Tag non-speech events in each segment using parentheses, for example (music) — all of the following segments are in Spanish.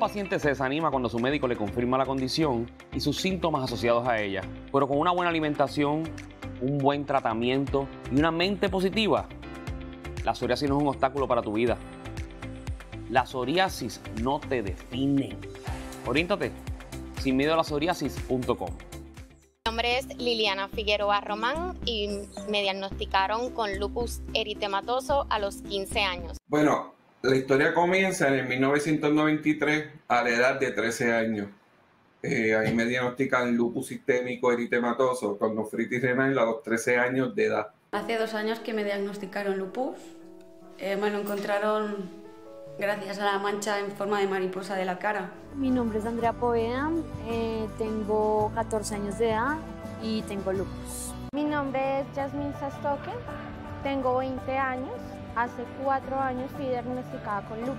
paciente se desanima cuando su médico le confirma la condición y sus síntomas asociados a ella, pero con una buena alimentación, un buen tratamiento y una mente positiva, la psoriasis no es un obstáculo para tu vida. La psoriasis no te define. Oriéntate sin miedo a la psoriasis.com. Mi nombre es Liliana Figueroa Román y me diagnosticaron con lupus eritematoso a los 15 años. Bueno, la historia comienza en el 1993 a la edad de 13 años. Eh, ahí me diagnostican lupus sistémico eritematoso con nofritis renal a los 13 años de edad. Hace dos años que me diagnosticaron lupus. Eh, me lo encontraron gracias a la mancha en forma de mariposa de la cara. Mi nombre es Andrea Poveda, eh, tengo 14 años de edad y tengo lupus. Mi nombre es Jasmine Sastoken. tengo 20 años Hace cuatro años fui diagnosticada con lupus.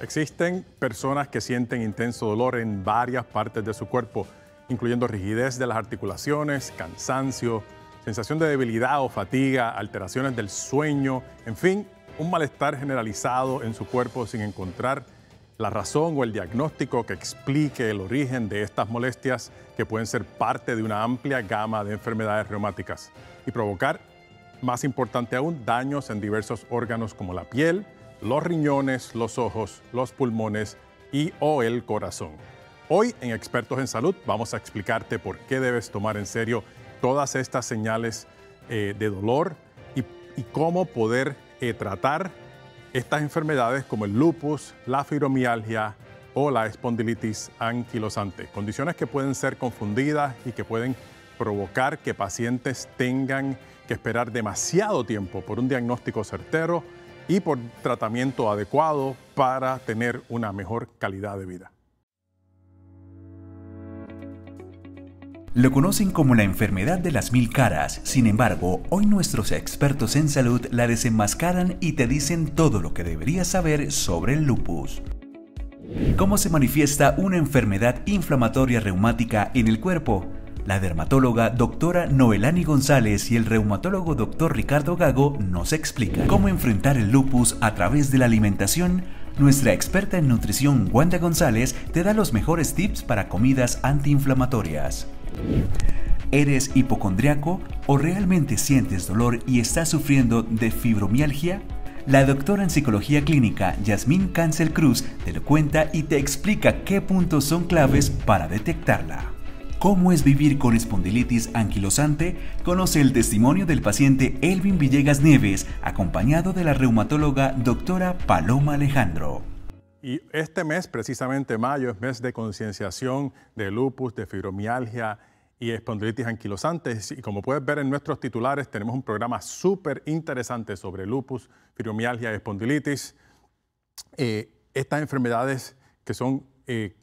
Existen personas que sienten intenso dolor en varias partes de su cuerpo, incluyendo rigidez de las articulaciones, cansancio, sensación de debilidad o fatiga, alteraciones del sueño, en fin, un malestar generalizado en su cuerpo sin encontrar la razón o el diagnóstico que explique el origen de estas molestias que pueden ser parte de una amplia gama de enfermedades reumáticas y provocar, más importante aún, daños en diversos órganos como la piel, los riñones, los ojos, los pulmones y o el corazón. Hoy en Expertos en Salud vamos a explicarte por qué debes tomar en serio todas estas señales eh, de dolor y, cómo poder eh, tratar estas enfermedades como el lupus, la fibromialgia o la espondilitis anquilosante, condiciones que pueden ser confundidas y que pueden provocar que pacientes tengan que esperar demasiado tiempo por un diagnóstico certero y por tratamiento adecuado para tener una mejor calidad de vida. Lo conocen como la enfermedad de las mil caras, sin embargo, hoy nuestros expertos en salud la desenmascaran y te dicen todo lo que deberías saber sobre el lupus. ¿Cómo se manifiesta una enfermedad inflamatoria reumática en el cuerpo? La dermatóloga doctora Noelani González y el reumatólogo doctor Ricardo Gago nos explican cómo enfrentar el lupus a través de la alimentación, nuestra experta en nutrición Wanda González te da los mejores tips para comidas antiinflamatorias. ¿Eres hipocondriaco o realmente sientes dolor y estás sufriendo de fibromialgia? La doctora en psicología clínica Yasmín Cancel Cruz te lo cuenta y te explica qué puntos son claves para detectarla. ¿Cómo es vivir con espondilitis anquilosante? Conoce el testimonio del paciente Elvin Villegas Nieves, acompañado de la reumatóloga doctora Paloma Alejandro. Y este mes, precisamente mayo, es mes de concienciación de lupus, de fibromialgia y espondilitis anquilosante. Y como puedes ver en nuestros titulares, tenemos un programa súper interesante sobre lupus, fibromialgia y espondilitis. Eh, estas enfermedades que son eh,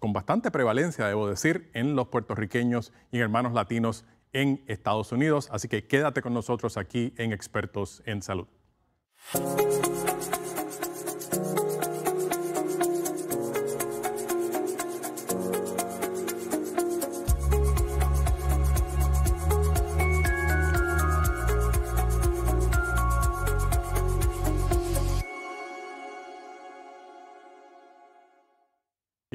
con bastante prevalencia, debo decir, en los puertorriqueños y en hermanos latinos en Estados Unidos. Así que quédate con nosotros aquí en Expertos en Salud.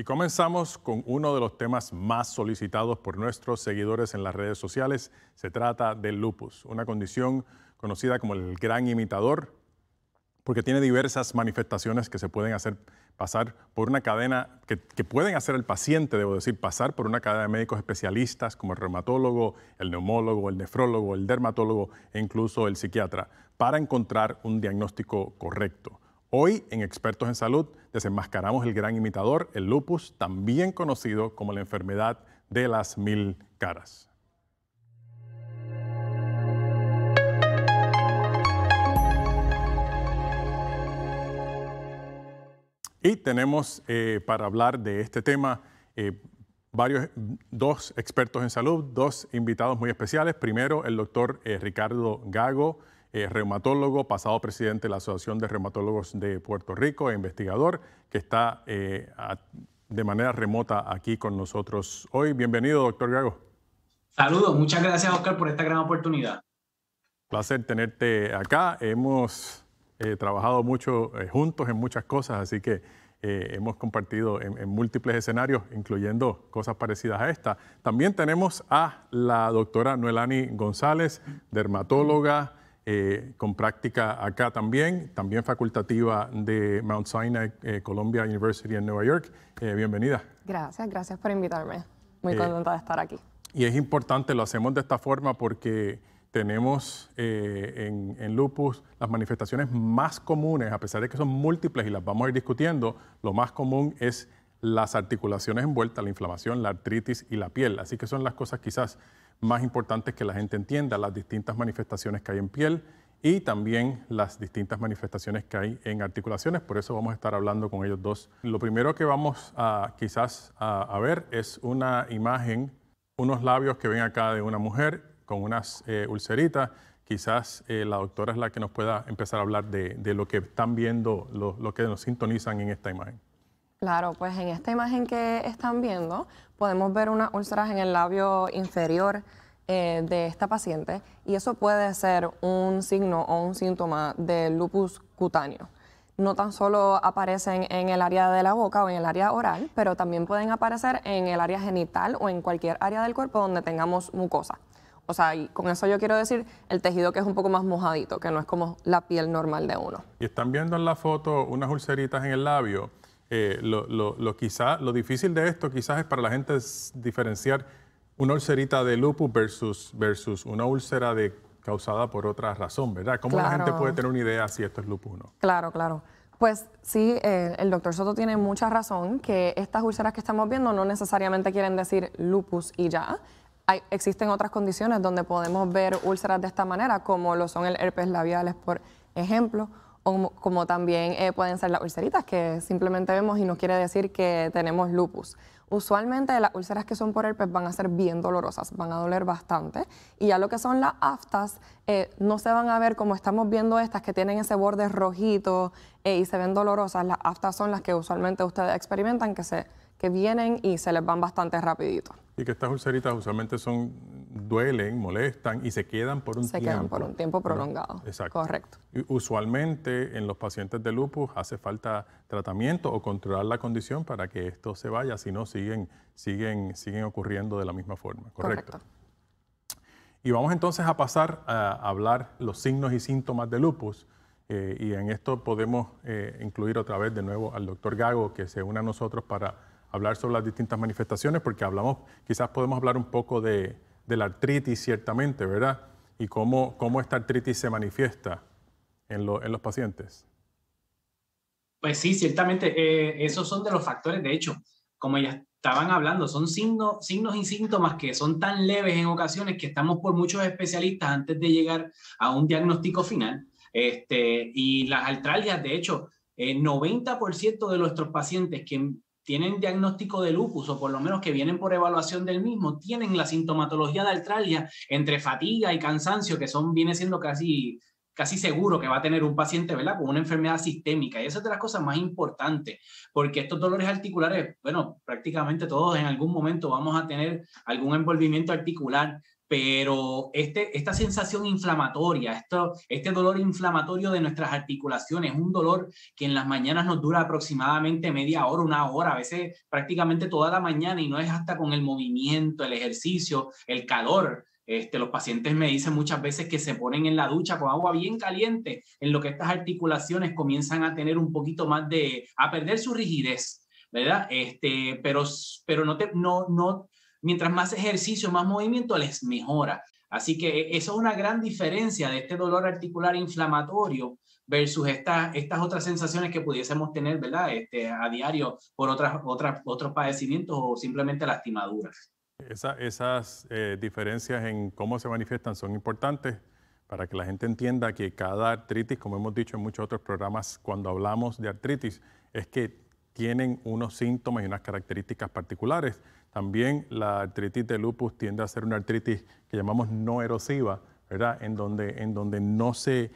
comenzamos con uno de los temas más solicitados por nuestros seguidores en las redes sociales. Se trata del lupus, una condición conocida como el gran imitador, porque tiene diversas manifestaciones que se pueden hacer pasar por una cadena, que, pueden hacer el paciente, debo decir, pasar por una cadena de médicos especialistas como el reumatólogo, el neumólogo, el nefrólogo, el dermatólogo e incluso el psiquiatra, para encontrar un diagnóstico correcto. Hoy en Expertos en Salud desenmascaramos el gran imitador, el lupus, también conocido como la enfermedad de las mil caras. Y tenemos eh, para hablar de este tema eh, varios, dos expertos en salud, dos invitados muy especiales. Primero, el doctor eh, Ricardo Gago eh, reumatólogo, pasado presidente de la Asociación de Reumatólogos de Puerto Rico e investigador, que está eh, de manera remota aquí con nosotros hoy. Bienvenido, doctor Gago. Saludos, muchas gracias, Oscar, por esta gran oportunidad. Placer tenerte acá. Hemos eh, trabajado mucho juntos en muchas cosas, así que hemos compartido en, múltiples escenarios, incluyendo cosas parecidas a esta. También tenemos a la doctora Noelani González, dermatóloga, eh, con práctica acá también, también facultativa de Mount Sinai eh, Columbia University en Nueva York. Eh, bienvenida. Gracias, gracias por invitarme. Muy contenta de estar aquí. Y es importante, lo hacemos de esta forma porque tenemos en, en, lupus las manifestaciones más comunes, a pesar de que son múltiples y las vamos a ir discutiendo, lo más común es las articulaciones envueltas, la inflamación, la artritis y la piel. Así que son las cosas quizás más importante es que la gente entienda las distintas manifestaciones que hay en piel y también las distintas manifestaciones que hay en articulaciones, por eso vamos a estar hablando con ellos dos. Lo primero que vamos a quizás a, ver es una imagen, unos labios que ven acá de una mujer con unas eh, ulceritas quizás eh, la doctora es la que nos pueda empezar a hablar de, lo que están viendo, lo que nos sintonizan en esta imagen. Claro, pues en esta imagen que están viendo podemos ver unas úlceras en el labio inferior eh, de esta paciente y eso puede ser un signo o un síntoma de lupus cutáneo. No tan solo aparecen en el área de la boca o en el área oral, pero también pueden aparecer en el área genital o en cualquier área del cuerpo donde tengamos mucosa. O sea, con eso yo quiero decir el tejido que es un poco más mojadito, que no es como la piel normal de uno. Y están viendo en la foto unas ulceritas en el labio. Eh, lo, quizá, lo difícil de esto quizás es para la gente diferenciar una ulcerita de lupus versus, versus una úlcera de, causada por otra razón, ¿verdad? ¿Cómo la gente puede tener una idea si esto es lupus o no? Claro, claro. Pues sí, eh, el doctor Soto tiene mucha razón que estas úlceras que estamos viendo no necesariamente quieren decir lupus y ya. Hay, existen otras condiciones donde podemos ver úlceras de esta manera, como lo son el herpes labiales, por ejemplo, como también eh, pueden ser las ulceritas que simplemente vemos y nos quiere decir que tenemos lupus. Usualmente las úlceras que son por herpes van a ser bien dolorosas, van a doler bastante. Y ya lo que son las aftas, eh, no se van a ver como estamos viendo estas que tienen ese borde rojito eh, y se ven dolorosas. Las aftas son las que usualmente ustedes experimentan, que, se, que vienen y se les van bastante rapidito. Y que estas ulceritas usualmente son duelen, molestan y se quedan por un tiempo. Se quedan por un tiempo prolongado. Exacto. Correcto. Y usualmente en los pacientes de lupus hace falta tratamiento o controlar la condición para que esto se vaya, si no siguen, siguen, siguen ocurriendo de la misma forma. Correcto. Y vamos entonces a pasar a hablar los signos y síntomas de lupus. Eh, y en esto podemos eh, incluir otra vez de nuevo al doctor Gago, que se une a nosotros para hablar sobre las distintas manifestaciones, porque hablamos, quizás podemos hablar un poco de, de la artritis, ciertamente, ¿verdad? Y cómo, cómo esta artritis se manifiesta en, los pacientes. Pues sí, ciertamente, eh, esos son de los factores, de hecho, como ya estaban hablando, son signos, signos y síntomas que son tan leves en ocasiones que estamos por muchos especialistas antes de llegar a un diagnóstico final. Este, y las artralgias, de hecho, el eh, 90% de nuestros pacientes que tienen diagnóstico de lupus o por lo menos que vienen por evaluación del mismo, tienen la sintomatología de altralia entre fatiga y cansancio, que son, viene siendo casi, casi seguro que va a tener un paciente, ¿verdad? Con una enfermedad sistémica. Y esa es de las cosas más importantes, porque estos dolores articulares, bueno, prácticamente todos en algún momento vamos a tener algún envolvimiento articular, pero este, esta sensación inflamatoria, esto, este dolor inflamatorio de nuestras articulaciones, un dolor que en las mañanas nos dura aproximadamente media hora, una hora, a veces prácticamente toda la mañana y no es hasta con el movimiento, el ejercicio, el calor. Este, los pacientes me dicen muchas veces que se ponen en la ducha con agua bien caliente, en lo que estas articulaciones comienzan a tener un poquito más de, a perder su rigidez, ¿verdad? Este, pero, pero no, te, no, no, mientras más ejercicio, más movimiento, les mejora. Así que e, eso es una gran diferencia de este dolor articular inflamatorio versus estas otras sensaciones que pudiésemos tener, ¿verdad? Este, a diario por otras, otros padecimientos o simplemente lastimaduras. esas eh, diferencias en cómo se manifiestan son importantes para que la gente entienda que cada artritis, como hemos dicho en muchos otros programas, cuando hablamos de artritis, es que tienen unos síntomas y unas características particulares también la artritis de lupus tiende a ser una artritis que llamamos no erosiva, En donde, en donde no, se,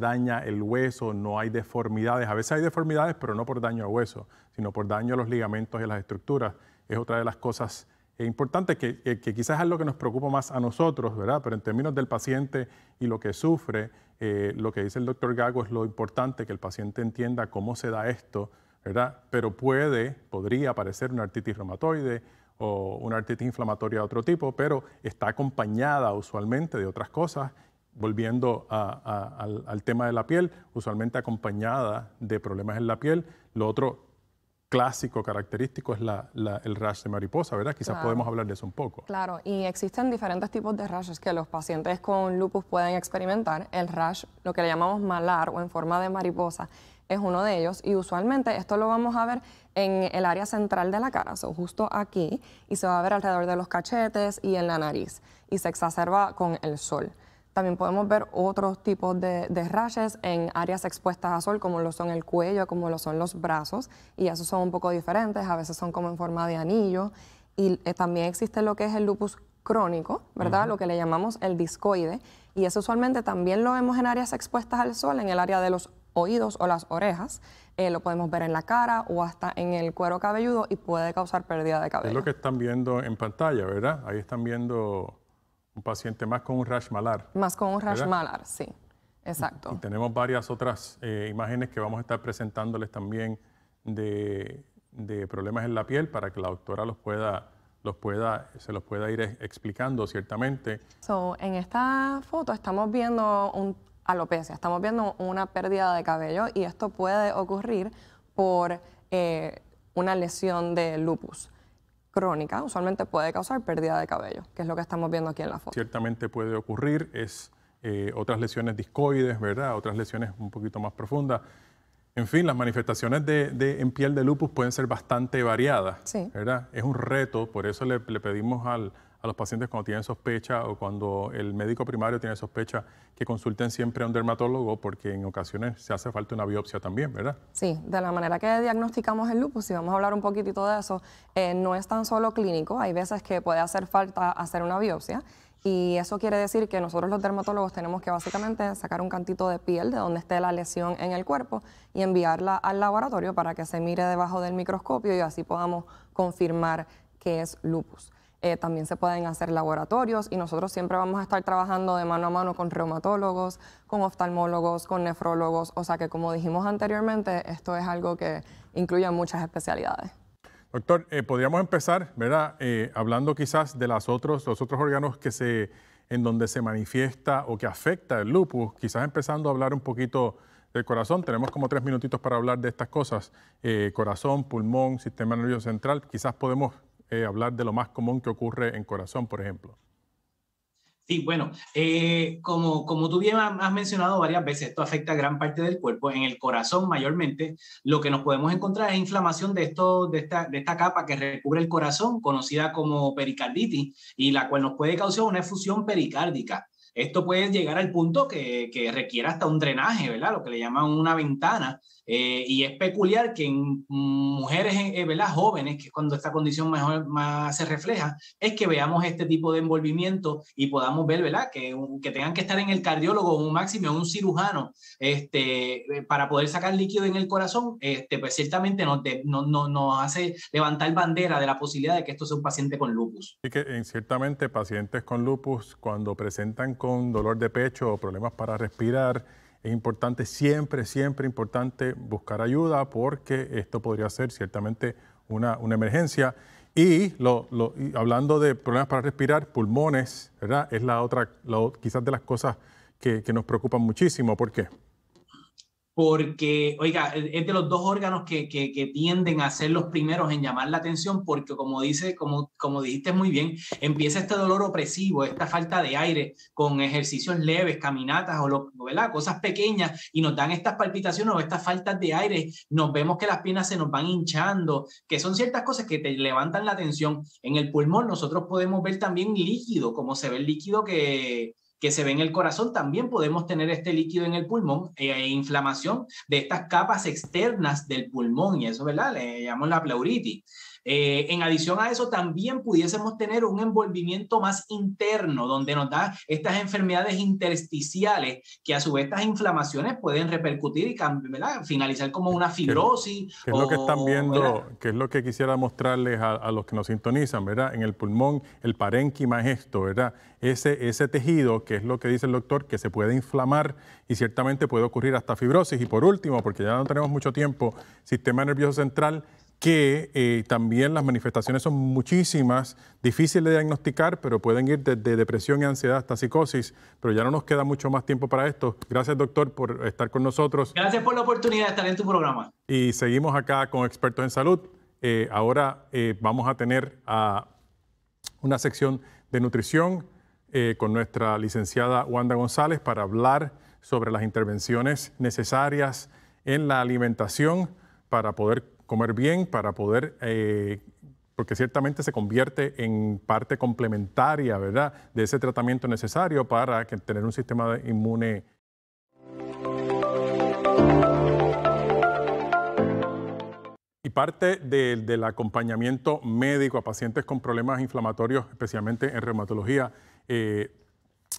daña el hueso, no hay deformidades. A veces hay deformidades, pero no por daño al hueso, sino por daño a los ligamentos y a las estructuras. Es otra de las cosas importantes que, quizás es lo que nos preocupa más a nosotros, ¿verdad? Pero en términos del paciente y lo que sufre, eh, lo que dice el doctor Gago es lo importante, que el paciente entienda cómo se da esto, Pero puede, podría aparecer una artritis reumatoide, o una artritis inflamatoria de otro tipo, pero está acompañada usualmente de otras cosas, volviendo al, tema de la piel, usualmente acompañada de problemas en la piel. Lo otro clásico, característico, es el rash de mariposa, ¿verdad? Quizás podemos hablar de eso un poco. Claro, y existen diferentes tipos de rashes que los pacientes con lupus pueden experimentar. El rash, lo que le llamamos malar o en forma de mariposa, es uno de ellos y usualmente esto lo vamos a ver en el área central de la cara, o justo aquí, y se va a ver alrededor de los cachetes y en la nariz y se exacerba con el sol. También podemos ver otros tipos de, de rashes en áreas expuestas al sol, como lo son el cuello, como lo son los brazos, y esos son un poco diferentes, a veces son como en forma de anillo. Y eh, también existe lo que es el lupus crónico, ¿verdad? Lo que le llamamos el discoide. Y eso usualmente también lo vemos en áreas expuestas al sol, en el área de los oídos o las orejas, eh, lo podemos ver en la cara o hasta en el cuero cabelludo y puede causar pérdida de cabello. Es lo que están viendo en pantalla, ¿verdad? Ahí están viendo un paciente más con un rash malar. Más con un rash malar, sí. Exacto. Y tenemos varias otras eh, imágenes que vamos a estar presentándoles también de, de, problemas en la piel para que la doctora los pueda, los pueda, se los pueda ir explicando ciertamente. en esta foto estamos viendo un alopecia. Estamos viendo una pérdida de cabello y esto puede ocurrir por eh, una lesión de lupus crónica, usualmente puede causar pérdida de cabello, que es lo que estamos viendo aquí en la foto. Ciertamente puede ocurrir, es eh, otras lesiones discoides, ¿verdad? Otras lesiones un poquito más profundas. En fin, las manifestaciones de, en piel de lupus pueden ser bastante variadas, ¿verdad? Es un reto, por eso le, le pedimos al, a los pacientes cuando tienen sospecha o cuando el médico primario tiene sospecha, que consulten siempre a un dermatólogo porque en ocasiones se hace falta una biopsia también, ¿verdad? Sí, de la manera que diagnosticamos el lupus, y vamos a hablar un poquitito de eso, eh, no es tan solo clínico, hay veces que puede hacer falta hacer una biopsia. Y eso quiere decir que nosotros los dermatólogos tenemos que básicamente sacar un cantito de piel de donde esté la lesión en el cuerpo y enviarla al laboratorio para que se mire debajo del microscopio y así podamos confirmar que es lupus. Eh, también se pueden hacer laboratorios y nosotros siempre vamos a estar trabajando de mano a mano con reumatólogos, con oftalmólogos, con nefrólogos, o sea que como dijimos anteriormente, esto es algo que incluye muchas especialidades. Doctor, eh, podríamos empezar, ¿verdad? Eh, hablando quizás de las otros, los otros órganos que se, en donde se manifiesta o que afecta el lupus, quizás empezando a hablar un poquito del corazón. Tenemos como tres minutitos para hablar de estas cosas. corazón, pulmón, sistema nervioso central. Quizás podemos eh, hablar de lo más común que ocurre en corazón, por ejemplo. Sí, bueno, eh, como, como tú bien has mencionado varias veces, esto afecta a gran parte del cuerpo, en el corazón mayormente. Lo que nos podemos encontrar es inflamación de, esto, de, esta, capa que recubre el corazón, conocida como pericarditis, y la cual nos puede causar una efusión pericárdica. Esto puede llegar al punto que, que requiera hasta un drenaje, ¿verdad? Lo que le llaman una ventana eh, y es peculiar que en mujeres eh, jóvenes, que es cuando esta condición mejor, más se refleja, es que veamos este tipo de envolvimiento y podamos ver Que, que tengan que estar en el cardiólogo, un máximo, un cirujano, este, eh, para poder sacar líquido en el corazón, este, pues ciertamente nos, no, no, nos hace levantar bandera de la posibilidad de que esto sea un paciente con lupus. Y que en ciertamente pacientes con lupus, cuando presentan con dolor de pecho o problemas para respirar, es importante, siempre, siempre importante buscar ayuda porque esto podría ser ciertamente una, una emergencia. Y, hablando de problemas para respirar, pulmones, ¿verdad? Es la otra, quizás de las cosas que, que nos preocupan muchísimo. ¿Por qué? porque, oiga, e, es de los dos órganos que, tienden a ser los primeros en llamar la atención, porque como, dice, como, como dijiste muy bien, empieza este dolor opresivo, esta falta de aire, con ejercicios leves, caminatas o lo, ¿verdad? cosas pequeñas, y nos dan estas palpitaciones o estas faltas de aire, nos vemos que las piernas se nos van hinchando, que son ciertas cosas que te levantan la atención. En el pulmón nosotros podemos ver también líquido, como se ve el líquido que que se ve en el corazón, también podemos tener este líquido en el pulmón eh, e inflamación de estas capas externas del pulmón, y eso, ¿verdad? Le llamamos la pleuritis. Eh, en adición a eso, también pudiésemos tener un envolvimiento más interno, donde nos da estas enfermedades intersticiales, que a su vez estas inflamaciones pueden repercutir y ¿verdad? finalizar como una fibrosis. es lo que están viendo? ¿Qué es lo que quisiera mostrarles a, los que nos sintonizan, ¿verdad? En el pulmón, el parénquima es esto, ¿verdad? Ese, ese tejido, que es lo que dice el doctor, que se puede inflamar y ciertamente puede ocurrir hasta fibrosis. Y por último, porque ya no tenemos mucho tiempo, sistema nervioso central que eh, también las manifestaciones son muchísimas, difíciles de diagnosticar, pero pueden ir desde depresión y ansiedad hasta psicosis. Pero ya no nos queda mucho más tiempo para esto. Gracias, doctor, por estar con nosotros. Gracias por la oportunidad de estar en tu programa. Y seguimos acá con expertos en salud. Eh, ahora eh, vamos a tener a una sección de nutrición con nuestra licenciada Wanda González para hablar sobre las intervenciones necesarias en la alimentación para poder comer bien para poder, eh, porque ciertamente se convierte en parte complementaria, ¿verdad?, de ese tratamiento necesario para tener un sistema inmune. Y parte del acompañamiento médico a pacientes con problemas inflamatorios, especialmente en reumatología, eh,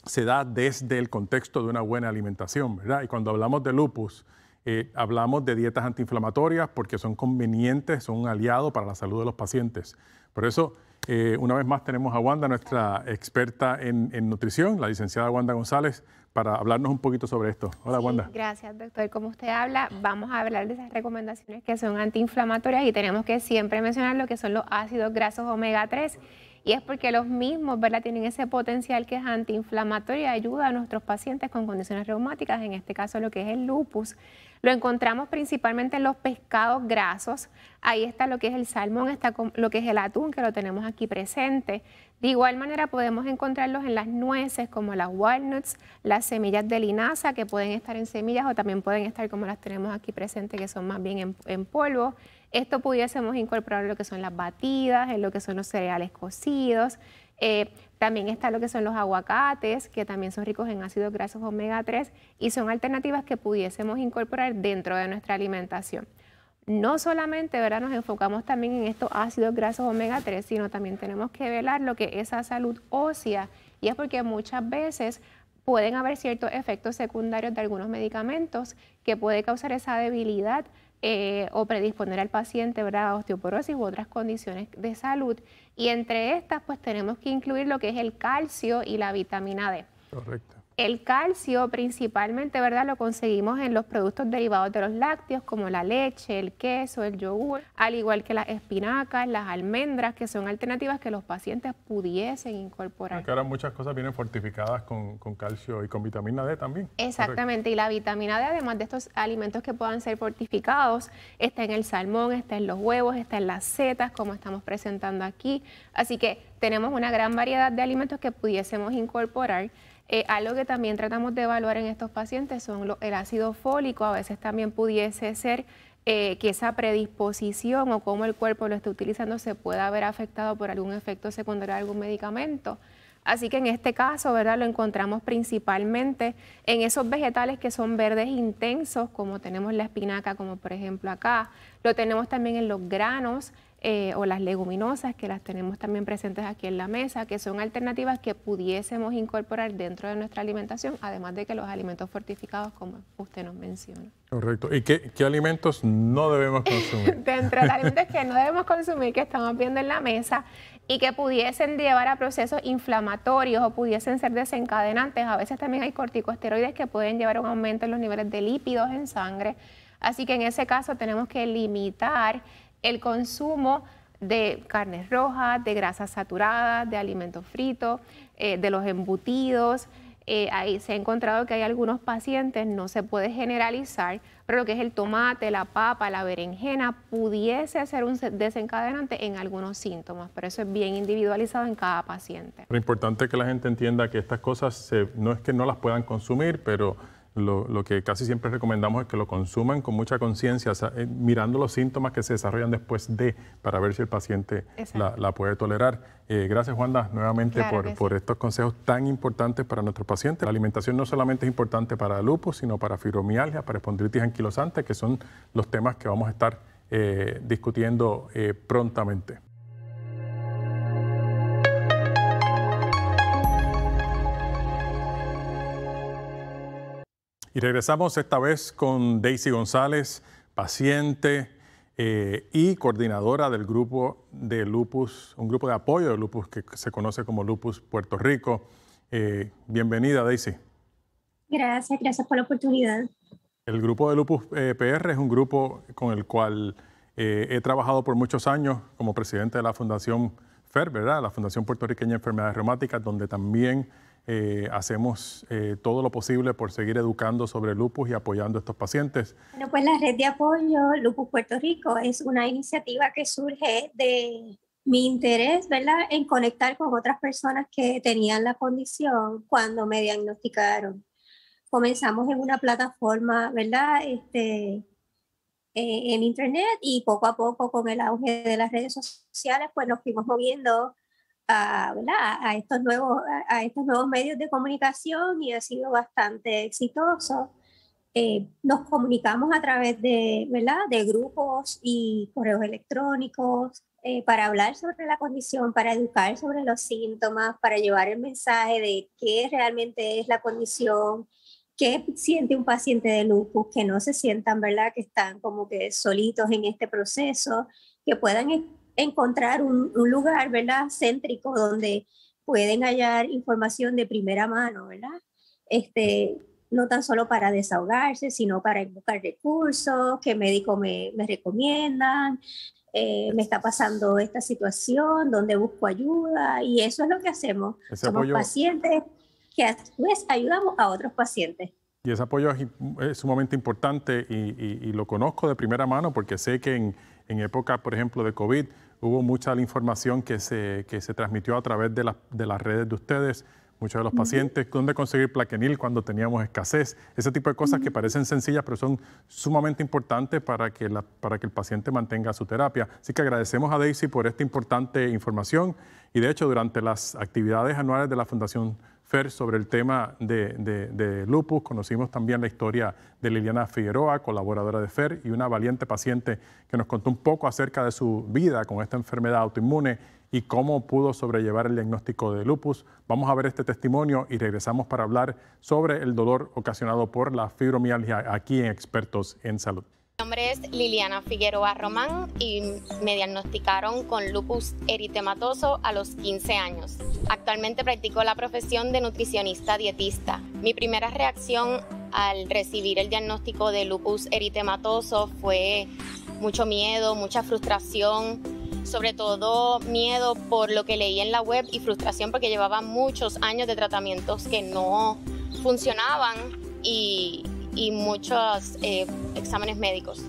se da desde el contexto de una buena alimentación, ¿verdad? Y cuando hablamos de lupus, eh, hablamos de dietas antiinflamatorias porque son convenientes, son un aliado para la salud de los pacientes. Por eso, eh, una vez más tenemos a Wanda, nuestra experta en, nutrición, la licenciada Wanda González, para hablarnos un poquito sobre esto. Hola, Wanda. Gracias, doctor. Como usted habla, vamos a hablar de esas recomendaciones que son antiinflamatorias y tenemos que siempre mencionar lo que son los ácidos grasos omega 3 y es porque los mismos ¿verdad? tienen ese potencial que es antiinflamatorio y ayuda a nuestros pacientes con condiciones reumáticas, en este caso lo que es el lupus. Lo encontramos principalmente en los pescados grasos, ahí está lo que es el salmón, está lo que es el atún, que lo tenemos aquí presente. De igual manera podemos encontrarlos en las nueces como las walnuts, las semillas de linaza que pueden estar en semillas o también pueden estar como las tenemos aquí presente que son más bien en polvo. Esto pudiésemos incorporar en lo que son las batidas, en lo que son los cereales cocidos. Eh, también está lo que son los aguacates, que también son ricos en ácidos grasos omega 3 y son alternativas que pudiésemos incorporar dentro de nuestra alimentación. No solamente ¿verdad? nos enfocamos también en estos ácidos grasos omega 3, sino también tenemos que velar lo que es la salud ósea y es porque muchas veces pueden haber ciertos efectos secundarios de algunos medicamentos que puede causar esa debilidad eh, o predisponer al paciente a osteoporosis u otras condiciones de salud. Y entre estas, pues tenemos que incluir lo que es el calcio y la vitamina D. Correcto. El calcio principalmente, ¿verdad? Lo conseguimos en los productos derivados de los lácteos, como la leche, el queso, el yogur, al igual que las espinacas, las almendras, que son alternativas que los pacientes pudiesen incorporar. Porque ahora muchas cosas vienen fortificadas con, calcio y con vitamina D también. Exactamente, y la vitamina D, además de estos alimentos que puedan ser fortificados, está en el salmón, está en los huevos, está en las setas, como estamos presentando aquí. Así que tenemos una gran variedad de alimentos que pudiésemos incorporar eh, algo que también tratamos de evaluar en estos pacientes son el ácido fólico, a veces también pudiese ser eh, que esa predisposición o cómo el cuerpo lo está utilizando se pueda haber afectado por algún efecto secundario de algún medicamento. Así que en este caso, ¿verdad? Lo encontramos principalmente en esos vegetales que son verdes intensos, como tenemos la espinaca, como por ejemplo acá. Lo tenemos también en los granos, eh, o las leguminosas, que las tenemos también presentes aquí en la mesa, que son alternativas que pudiésemos incorporar dentro de nuestra alimentación, además de que los alimentos fortificados, como usted nos menciona. Correcto. ¿Y qué, qué alimentos no debemos consumir? (laughs) dentro de los alimentos que no debemos consumir, que estamos viendo en la mesa, y que pudiesen llevar a procesos inflamatorios o pudiesen ser desencadenantes. A veces también hay corticosteroides que pueden llevar a un aumento en los niveles de lípidos en sangre. Así que en ese caso tenemos que limitar el consumo de carnes rojas, de grasas saturadas, de alimentos fritos, eh, de los embutidos. Eh, ahí se ha encontrado que hay algunos pacientes, no se puede generalizar, pero lo que es el tomate, la papa, la berenjena, pudiese ser un desencadenante en algunos síntomas, pero eso es bien individualizado en cada paciente. Lo importante es que la gente entienda que estas cosas no es que no las puedan consumir, pero lo, lo, que casi siempre recomendamos es que lo consuman con mucha conciencia, eh, mirando los síntomas que se desarrollan después de, para ver si el paciente la, puede tolerar. Eh, gracias, Juanda, nuevamente por, estos consejos tan importantes para nuestros pacientes. La alimentación no solamente es importante para lupus, sino para fibromialgia, para espondritis anquilosante, que son los temas que vamos a estar eh, discutiendo prontamente. Y regresamos esta vez con Daisy González, paciente eh, y coordinadora del grupo de lupus, un grupo de apoyo de lupus que se conoce como Lupus Puerto Rico. Eh, bienvenida, Daisy. Gracias, gracias por la oportunidad. El grupo de Lupus eh, PR es un grupo con el cual he trabajado por muchos años como presidente de la Fundación FER, ¿verdad? La Fundación Puertorriqueña de Enfermedades Reumáticas, donde también eh, hacemos eh, todo lo posible por seguir educando sobre lupus y apoyando a estos pacientes. Bueno, pues la red de apoyo Lupus Puerto Rico es una iniciativa que surge de mi interés, ¿verdad?, en conectar con otras personas que tenían la condición cuando me diagnosticaron. Comenzamos en una plataforma, ¿verdad?, este, eh, en Internet y poco a poco con el auge de las redes sociales, pues nos fuimos moviendo a, a, estos nuevos, a estos nuevos medios de comunicación y ha sido bastante exitoso. Eh, nos comunicamos a través de, ¿verdad? de grupos y correos electrónicos eh, para hablar sobre la condición, para educar sobre los síntomas, para llevar el mensaje de qué realmente es la condición, qué siente un paciente de lupus, que no se sientan, ¿verdad? Que están como que solitos en este proceso, que puedan encontrar un, lugar, ¿verdad? Céntrico donde pueden hallar información de primera mano, ¿verdad? Este, no tan solo para desahogarse, sino para buscar recursos, qué médico me, recomiendan, eh, me está pasando esta situación, dónde busco ayuda, y eso es lo que hacemos. Ese Somos pacientes que a ayudamos a otros pacientes. Y ese apoyo es, sumamente importante y, lo conozco de primera mano porque sé que en, en época, por ejemplo, de COVID, hubo mucha la información que se, que se transmitió a través de, de las redes de ustedes, muchos de los pacientes, dónde conseguir plaquenil cuando teníamos escasez, ese tipo de cosas que parecen sencillas, pero son sumamente importantes para que, la, para que el paciente mantenga su terapia. Así que agradecemos a Daisy por esta importante información y de hecho durante las actividades anuales de la Fundación Fer sobre el tema de, lupus. Conocimos también la historia de Liliana Figueroa, colaboradora de Fer, y una valiente paciente que nos contó un poco acerca de su vida con esta enfermedad autoinmune y cómo pudo sobrellevar el diagnóstico de lupus. Vamos a ver este testimonio y regresamos para hablar sobre el dolor ocasionado por la fibromialgia aquí en Expertos en Salud. Mi nombre es Liliana Figueroa Román y me diagnosticaron con lupus eritematoso a los 15 años. Actualmente practico la profesión de nutricionista dietista. Mi primera reacción al recibir el diagnóstico de lupus eritematoso fue mucho miedo, mucha frustración, sobre todo miedo por lo que leí en la web y frustración porque llevaba muchos años de tratamientos que no funcionaban y y muchos eh, exámenes médicos.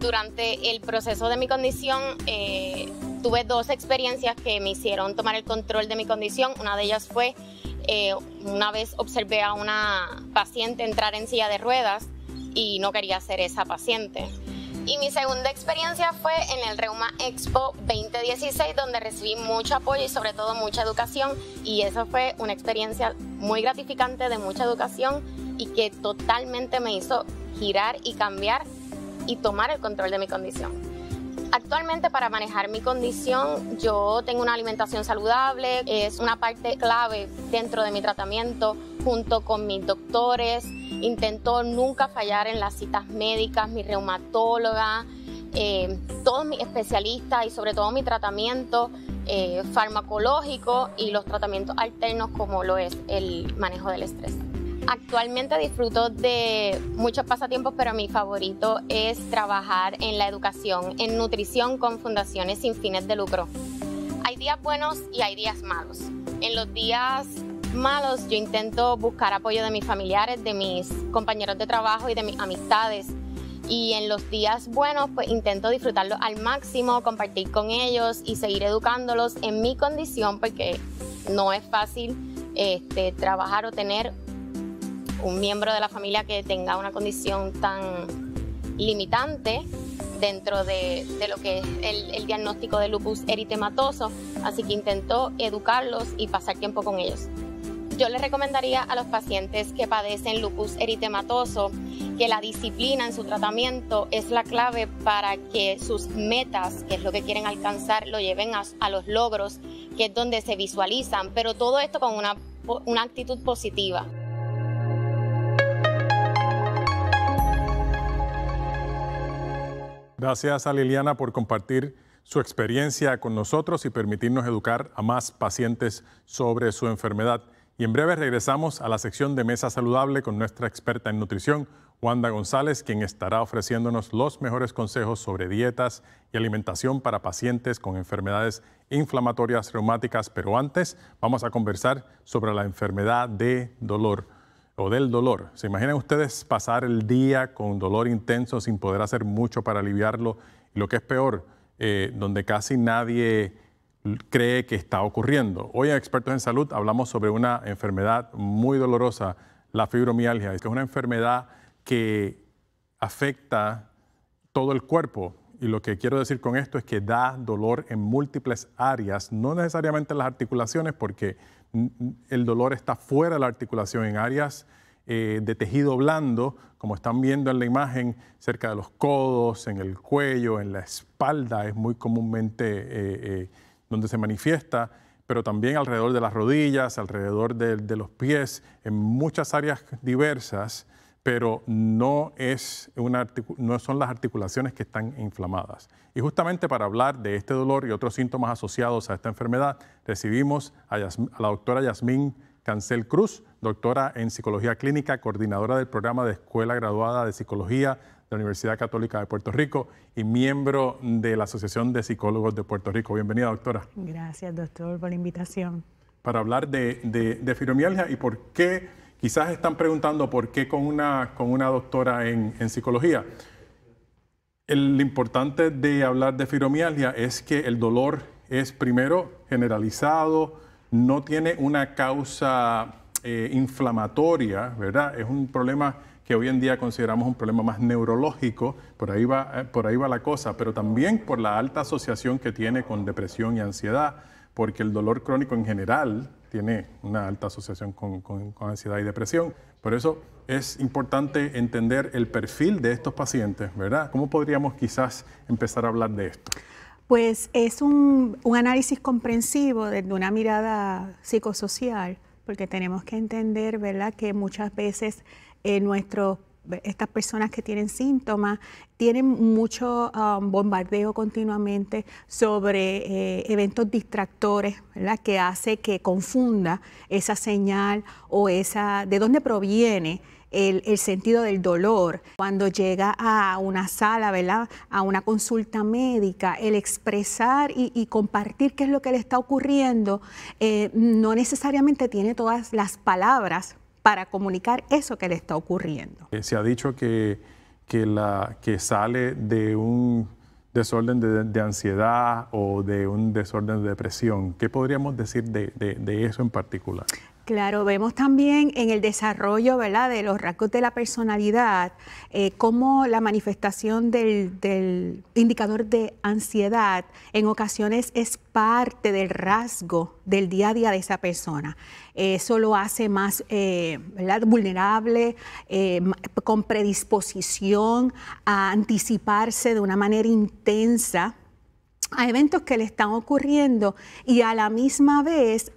Durante el proceso de mi condición eh, tuve dos experiencias que me hicieron tomar el control de mi condición. Una de ellas fue eh, una vez observé a una paciente entrar en silla de ruedas y no quería ser esa paciente. Y mi segunda experiencia fue en el Reuma Expo 2016, donde recibí mucho apoyo y sobre todo mucha educación. Y eso fue una experiencia muy gratificante de mucha educación y que totalmente me hizo girar y cambiar y tomar el control de mi condición. Actualmente para manejar mi condición yo tengo una alimentación saludable, es una parte clave dentro de mi tratamiento junto con mis doctores, intento nunca fallar en las citas médicas, mi reumatóloga, eh, todos mis especialistas y sobre todo mi tratamiento eh, farmacológico y los tratamientos alternos como lo es el manejo del estrés. Actualmente disfruto de muchos pasatiempos, pero mi favorito es trabajar en la educación, en nutrición con fundaciones sin fines de lucro. Hay días buenos y hay días malos. En los días malos yo intento buscar apoyo de mis familiares, de mis compañeros de trabajo y de mis amistades. Y en los días buenos pues intento disfrutarlos al máximo, compartir con ellos y seguir educándolos en mi condición porque no es fácil este, trabajar o tener un miembro de la familia que tenga una condición tan limitante dentro de, lo que es el, diagnóstico de lupus eritematoso, así que intentó educarlos y pasar tiempo con ellos. Yo les recomendaría a los pacientes que padecen lupus eritematoso que la disciplina en su tratamiento es la clave para que sus metas, que es lo que quieren alcanzar, lo lleven a, los logros, que es donde se visualizan, pero todo esto con una actitud positiva. Gracias a Liliana por compartir su experiencia con nosotros y permitirnos educar a más pacientes sobre su enfermedad. Y en breve regresamos a la sección de Mesa Saludable con nuestra experta en nutrición, Wanda González, quien estará ofreciéndonos los mejores consejos sobre dietas y alimentación para pacientes con enfermedades inflamatorias reumáticas. Pero antes vamos a conversar sobre la enfermedad de dolor o del dolor. ¿Se imaginan ustedes pasar el día con dolor intenso sin poder hacer mucho para aliviarlo? Y lo que es peor, eh, donde casi nadie cree que está ocurriendo. Hoy en Expertos en Salud hablamos sobre una enfermedad muy dolorosa, la fibromialgia, que es una enfermedad que afecta todo el cuerpo. Y lo que quiero decir con esto es que da dolor en múltiples áreas, no necesariamente en las articulaciones, porque el dolor está fuera de la articulación, en áreas eh, de tejido blando, como están viendo en la imagen, cerca de los codos, en el cuello, en la espalda, es muy comúnmente eh, eh, donde se manifiesta, pero también alrededor de las rodillas, alrededor de los pies, en muchas áreas diversas pero no, es una no son las articulaciones que están inflamadas. Y justamente para hablar de este dolor y otros síntomas asociados a esta enfermedad, recibimos a, la doctora Yasmín Cancel Cruz, doctora en Psicología Clínica, coordinadora del programa de Escuela Graduada de Psicología de la Universidad Católica de Puerto Rico y miembro de la Asociación de Psicólogos de Puerto Rico. Bienvenida, doctora. Gracias, doctor, por la invitación. Para hablar de, de fibromialgia y por qué Quizás están preguntando por qué con una, con una doctora en, psicología. El, importante de hablar de fibromialgia es que el dolor es primero generalizado, no tiene una causa eh, inflamatoria, ¿verdad? Es un problema que hoy en día consideramos un problema más neurológico, por ahí va, eh, por ahí va la cosa, pero también por la alta asociación que tiene con depresión y ansiedad, porque el dolor crónico en general tiene una alta asociación con, ansiedad y depresión. Por eso es importante entender el perfil de estos pacientes, ¿verdad? ¿Cómo podríamos quizás empezar a hablar de esto? Pues es un, análisis comprensivo desde una mirada psicosocial, porque tenemos que entender, ¿verdad?, que muchas veces eh, nuestros estas personas que tienen síntomas tienen mucho um, bombardeo continuamente sobre eh, eventos distractores, Que hace que confunda esa señal o esa, de dónde proviene el, sentido del dolor. Cuando llega a una sala, ¿verdad? a una consulta médica, el expresar y, compartir qué es lo que le está ocurriendo, eh, no necesariamente tiene todas las palabras para comunicar eso que le está ocurriendo. Eh, se ha dicho que, sale de un desorden de, ansiedad o de un desorden de depresión. ¿Qué podríamos decir de eso en particular? Claro, vemos también en el desarrollo ¿verdad? de los rasgos de la personalidad como eh, cómo la manifestación del, indicador de ansiedad en ocasiones es parte del rasgo del día a día de esa persona. Eso lo hace más eh, vulnerable, eh, con predisposición a anticiparse de una manera intensa a eventos que le están ocurriendo y a la misma vez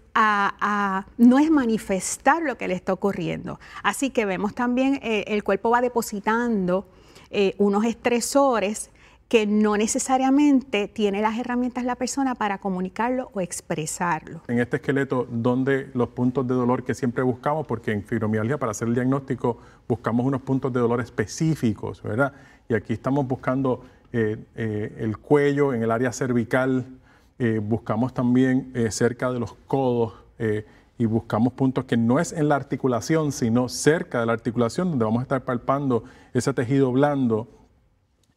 no es manifestar lo que le está ocurriendo. Así que vemos también eh, el cuerpo va depositando eh, unos estresores que no necesariamente tiene las herramientas la persona para comunicarlo o expresarlo. En este esqueleto, donde los puntos de dolor que siempre buscamos? Porque en fibromialgia, para hacer el diagnóstico, buscamos unos puntos de dolor específicos, ¿verdad? Y aquí estamos buscando eh, el cuello, en el área cervical, eh, buscamos también eh, cerca de los codos eh, y buscamos puntos que no es en la articulación, sino cerca de la articulación, donde vamos a estar palpando ese tejido blando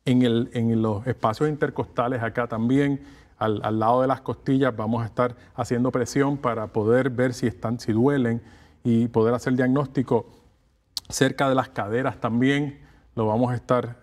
en, el, en los espacios intercostales acá también. Al, al, lado de las costillas vamos a estar haciendo presión para poder ver si están, si duelen y poder hacer diagnóstico. Cerca de las caderas también lo vamos a estar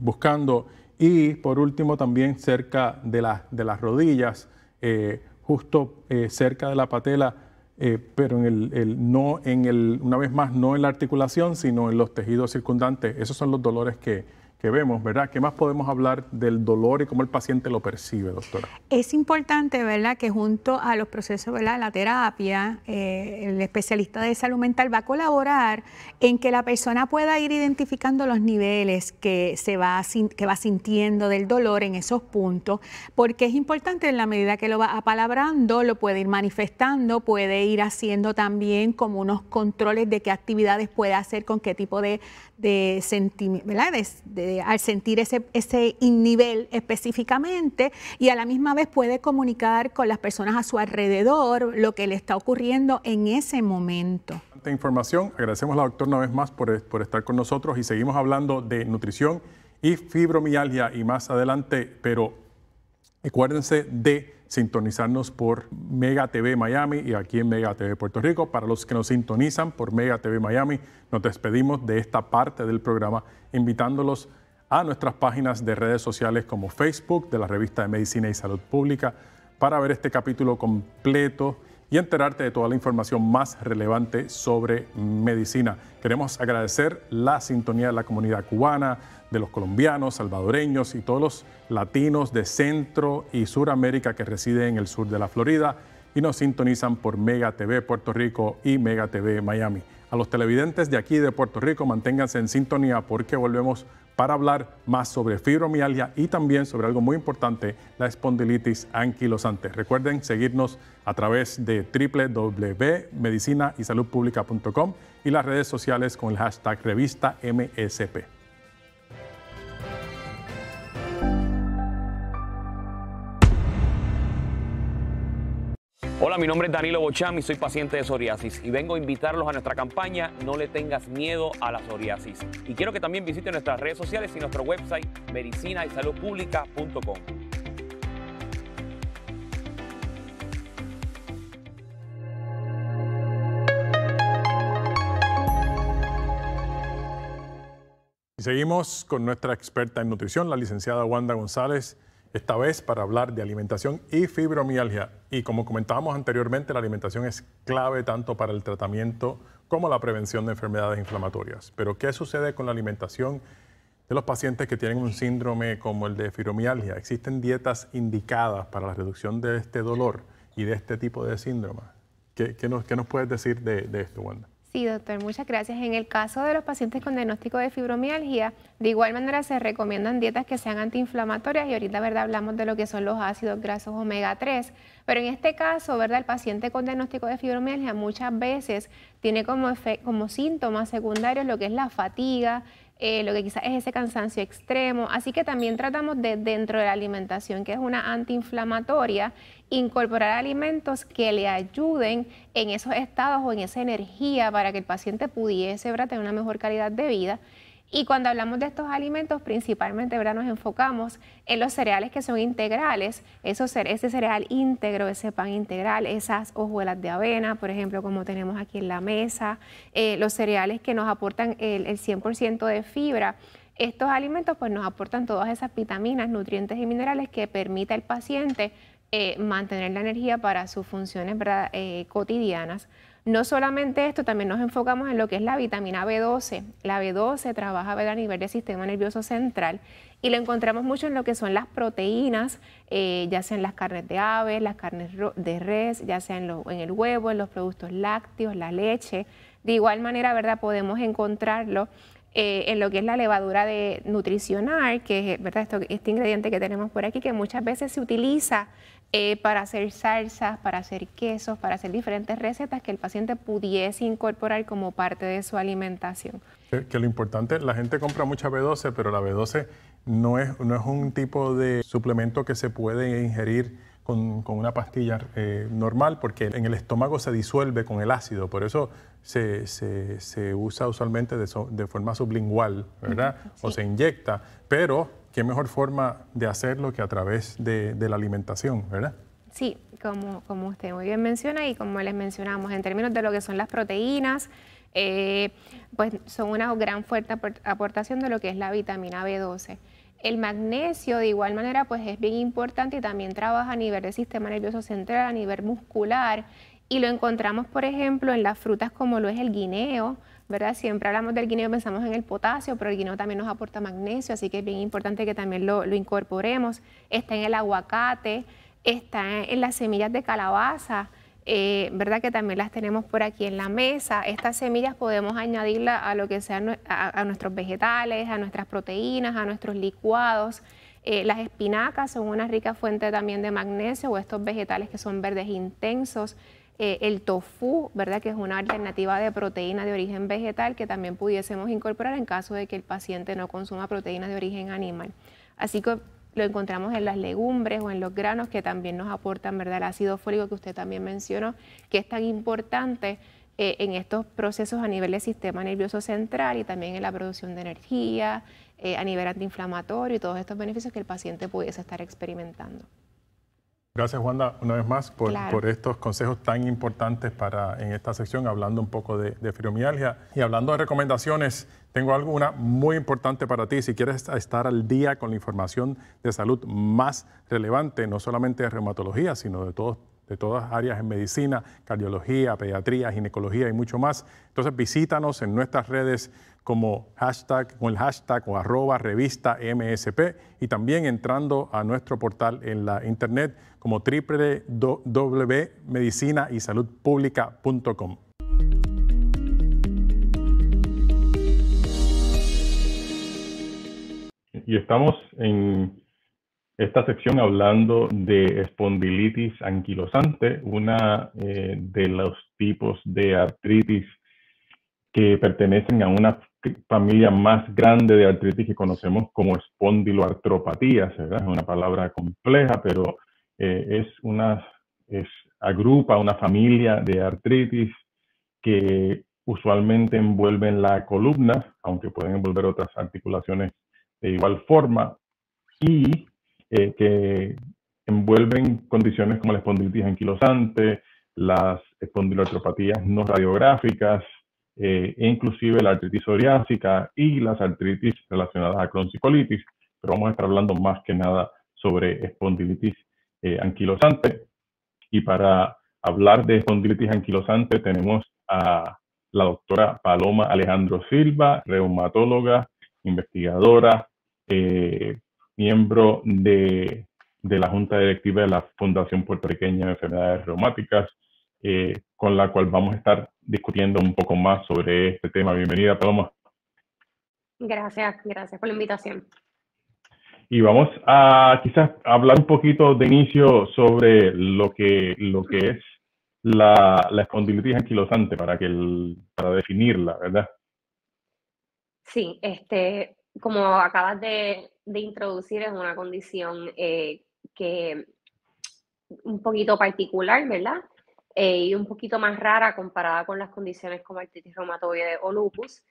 buscando y por último también cerca de, de las rodillas, eh, justo eh, cerca de la patela, eh, pero en el, no en el, una vez más, no en la articulación, sino en los tejidos circundantes. Esos son los dolores que, que vemos, ¿verdad? ¿Qué más podemos hablar del dolor y cómo el paciente lo percibe, doctora? Es importante, ¿verdad?, que junto a los procesos, ¿verdad?, la terapia, eh, el especialista de salud mental va a colaborar en que la persona pueda ir identificando los niveles que se va, que va sintiendo del dolor en esos puntos, porque es importante en la medida que lo va apalabrando, lo puede ir manifestando, puede ir haciendo también como unos controles de qué actividades puede hacer con qué tipo de, de ¿verdad?, eh, al sentir ese, ese nivel específicamente, y a la misma vez puede comunicar con las personas a su alrededor lo que le está ocurriendo en ese momento. esta información, agradecemos a la doctora una vez más por, por estar con nosotros y seguimos hablando de nutrición y fibromialgia y más adelante, pero acuérdense de sintonizarnos por Mega TV Miami y aquí en Mega TV Puerto Rico. Para los que nos sintonizan por Mega TV Miami, nos despedimos de esta parte del programa invitándolos a nuestras páginas de redes sociales como Facebook de la revista de Medicina y Salud Pública para ver este capítulo completo y enterarte de toda la información más relevante sobre medicina. Queremos agradecer la sintonía de la comunidad cubana, de los colombianos, salvadoreños y todos los latinos de Centro y Suramérica que residen en el sur de la Florida y nos sintonizan por Mega TV Puerto Rico y Mega TV Miami. A los televidentes de aquí de Puerto Rico, manténganse en sintonía porque volvemos para hablar más sobre fibromialgia y también sobre algo muy importante, la espondilitis anquilosante. Recuerden seguirnos a través de www.medicinaysaludpublica.com y las redes sociales con el hashtag revista MSP. Hola, mi nombre es Danilo Bocham y soy paciente de psoriasis y vengo a invitarlos a nuestra campaña No le tengas miedo a la psoriasis. Y quiero que también visiten nuestras redes sociales y nuestro website medicina y salud pública.com. Seguimos con nuestra experta en nutrición, la licenciada Wanda González esta vez para hablar de alimentación y fibromialgia. Y como comentábamos anteriormente, la alimentación es clave tanto para el tratamiento como la prevención de enfermedades inflamatorias. Pero ¿qué sucede con la alimentación de los pacientes que tienen un síndrome como el de fibromialgia? ¿Existen dietas indicadas para la reducción de este dolor y de este tipo de síndrome? ¿Qué, nos, puedes decir de, de esto, Wanda? Sí, doctor, muchas gracias. En el caso de los pacientes con diagnóstico de fibromialgia, de igual manera se recomiendan dietas que sean antiinflamatorias y ahorita, ¿verdad? Hablamos de lo que son los ácidos grasos omega 3, pero en este caso, ¿verdad? El paciente con diagnóstico de fibromialgia muchas veces tiene como, como síntomas secundarios lo que es la fatiga, eh, lo que quizás es ese cansancio extremo. Así que también tratamos de, dentro de la alimentación, que es una antiinflamatoria, incorporar alimentos que le ayuden en esos estados o en esa energía para que el paciente pudiese tener una mejor calidad de vida. Y cuando hablamos de estos alimentos, principalmente nos enfocamos en los cereales que son integrales, ese cereal íntegro, ese pan integral, esas hojuelas de avena, por ejemplo, como tenemos aquí en la mesa, eh, los cereales que nos aportan el, 100% de fibra. Estos alimentos pues, nos aportan todas esas vitaminas, nutrientes y minerales que permite al paciente eh, mantener la energía para sus funciones eh, cotidianas. No solamente esto, también nos enfocamos en lo que es la vitamina B12. La B12 trabaja a nivel del sistema nervioso central y lo encontramos mucho en lo que son las proteínas, eh, ya sean las carnes de aves, las carnes de res, ya sea en, el huevo, en los productos lácteos, la leche. De igual manera, ¿verdad? Podemos encontrarlo eh, en lo que es la levadura de nutricional, que es ¿verdad? Esto, este ingrediente que tenemos por aquí, que muchas veces se utiliza eh, para hacer salsas, para hacer quesos, para hacer diferentes recetas que el paciente pudiese incorporar como parte de su alimentación. Que, lo importante, la gente compra mucha B12, pero la B12 no es, no es un tipo de suplemento que se puede ingerir con, con una pastilla eh, normal, porque en el estómago se disuelve con el ácido, por eso se, se, se usa usualmente de, forma sublingual, ¿verdad? O se inyecta, pero qué mejor forma de hacerlo que a través de, la alimentación, ¿verdad? Sí, como, usted muy bien menciona y como les mencionamos, en términos de lo que son las proteínas, eh, pues son una gran fuerte aportación de lo que es la vitamina B12. El magnesio de igual manera pues es bien importante y también trabaja a nivel del sistema nervioso central, a nivel muscular y lo encontramos por ejemplo en las frutas como lo es el guineo, Siempre hablamos del guineo pensamos en el potasio, pero el guineo también nos aporta magnesio, así que es bien importante que también lo, incorporemos. Está en el aguacate, está en las semillas de calabaza, eh, ¿verdad? Que también las tenemos por aquí en la mesa. Estas semillas podemos añadirlas a lo que sean a, nuestros vegetales, a nuestras proteínas, a nuestros licuados. Eh, las espinacas son una rica fuente también de magnesio o estos vegetales que son verdes intensos. Eh, el tofu, ¿verdad? Que es una alternativa de proteína de origen vegetal que también pudiésemos incorporar en caso de que el paciente no consuma proteína de origen animal. Así que lo encontramos en las legumbres o en los granos que también nos aportan, ¿verdad? El ácido fólico que usted también mencionó, que es tan importante eh, en estos procesos a nivel del sistema nervioso central y también en la producción de energía, eh, a nivel antiinflamatorio y todos estos beneficios que el paciente pudiese estar experimentando. Gracias, Wanda, una vez más por, estos consejos tan importantes para en esta sección, hablando un poco de, de, fibromialgia. Y hablando de recomendaciones, tengo alguna muy importante para ti. Si quieres estar al día con la información de salud más relevante, no solamente de reumatología, sino de todos de todas áreas en medicina, cardiología, pediatría, ginecología y mucho más. Entonces visítanos en nuestras redes como hashtag, con el hashtag o arroba revista MSP y también entrando a nuestro portal en la internet como www.medicinaysaludpublica.com. Y estamos en esta sección hablando de espondilitis anquilosante, una eh, de los tipos de artritis que pertenecen a una familia más grande de artritis que conocemos como espondiloartropatías, ¿verdad? Es una palabra compleja, pero eh, es una, agrupa una familia de artritis que usualmente envuelven la columna, aunque pueden envolver otras articulaciones de igual forma, y eh, que envuelven condiciones como la espondilitis anquilosante, las espondiloartropatías no radiográficas, eh, e inclusive la artritis psoriásica y las artritis relacionadas a croncicolitis, pero vamos a estar hablando más que nada sobre espondilitis eh, anquilosante. Y para hablar de espondilitis anquilosante tenemos a la doctora Paloma Alejandro Silva, reumatóloga, investigadora, miembro de, la Junta Directiva de la Fundación Puertorriqueña de Enfermedades Reumáticas, eh, con la cual vamos a estar discutiendo un poco más sobre este tema. Bienvenida, Paloma. Gracias, gracias por la invitación. Y vamos a quizás hablar un poquito de inicio sobre lo que, lo que es la, la espondilitis anquilosante para, que el, para definirla, ¿verdad? Sí, este, como acabas de, introducir, es una condición eh, que un poquito particular, ¿verdad? Eh, y un poquito más rara comparada con las condiciones como artritis reumatoide o lupus,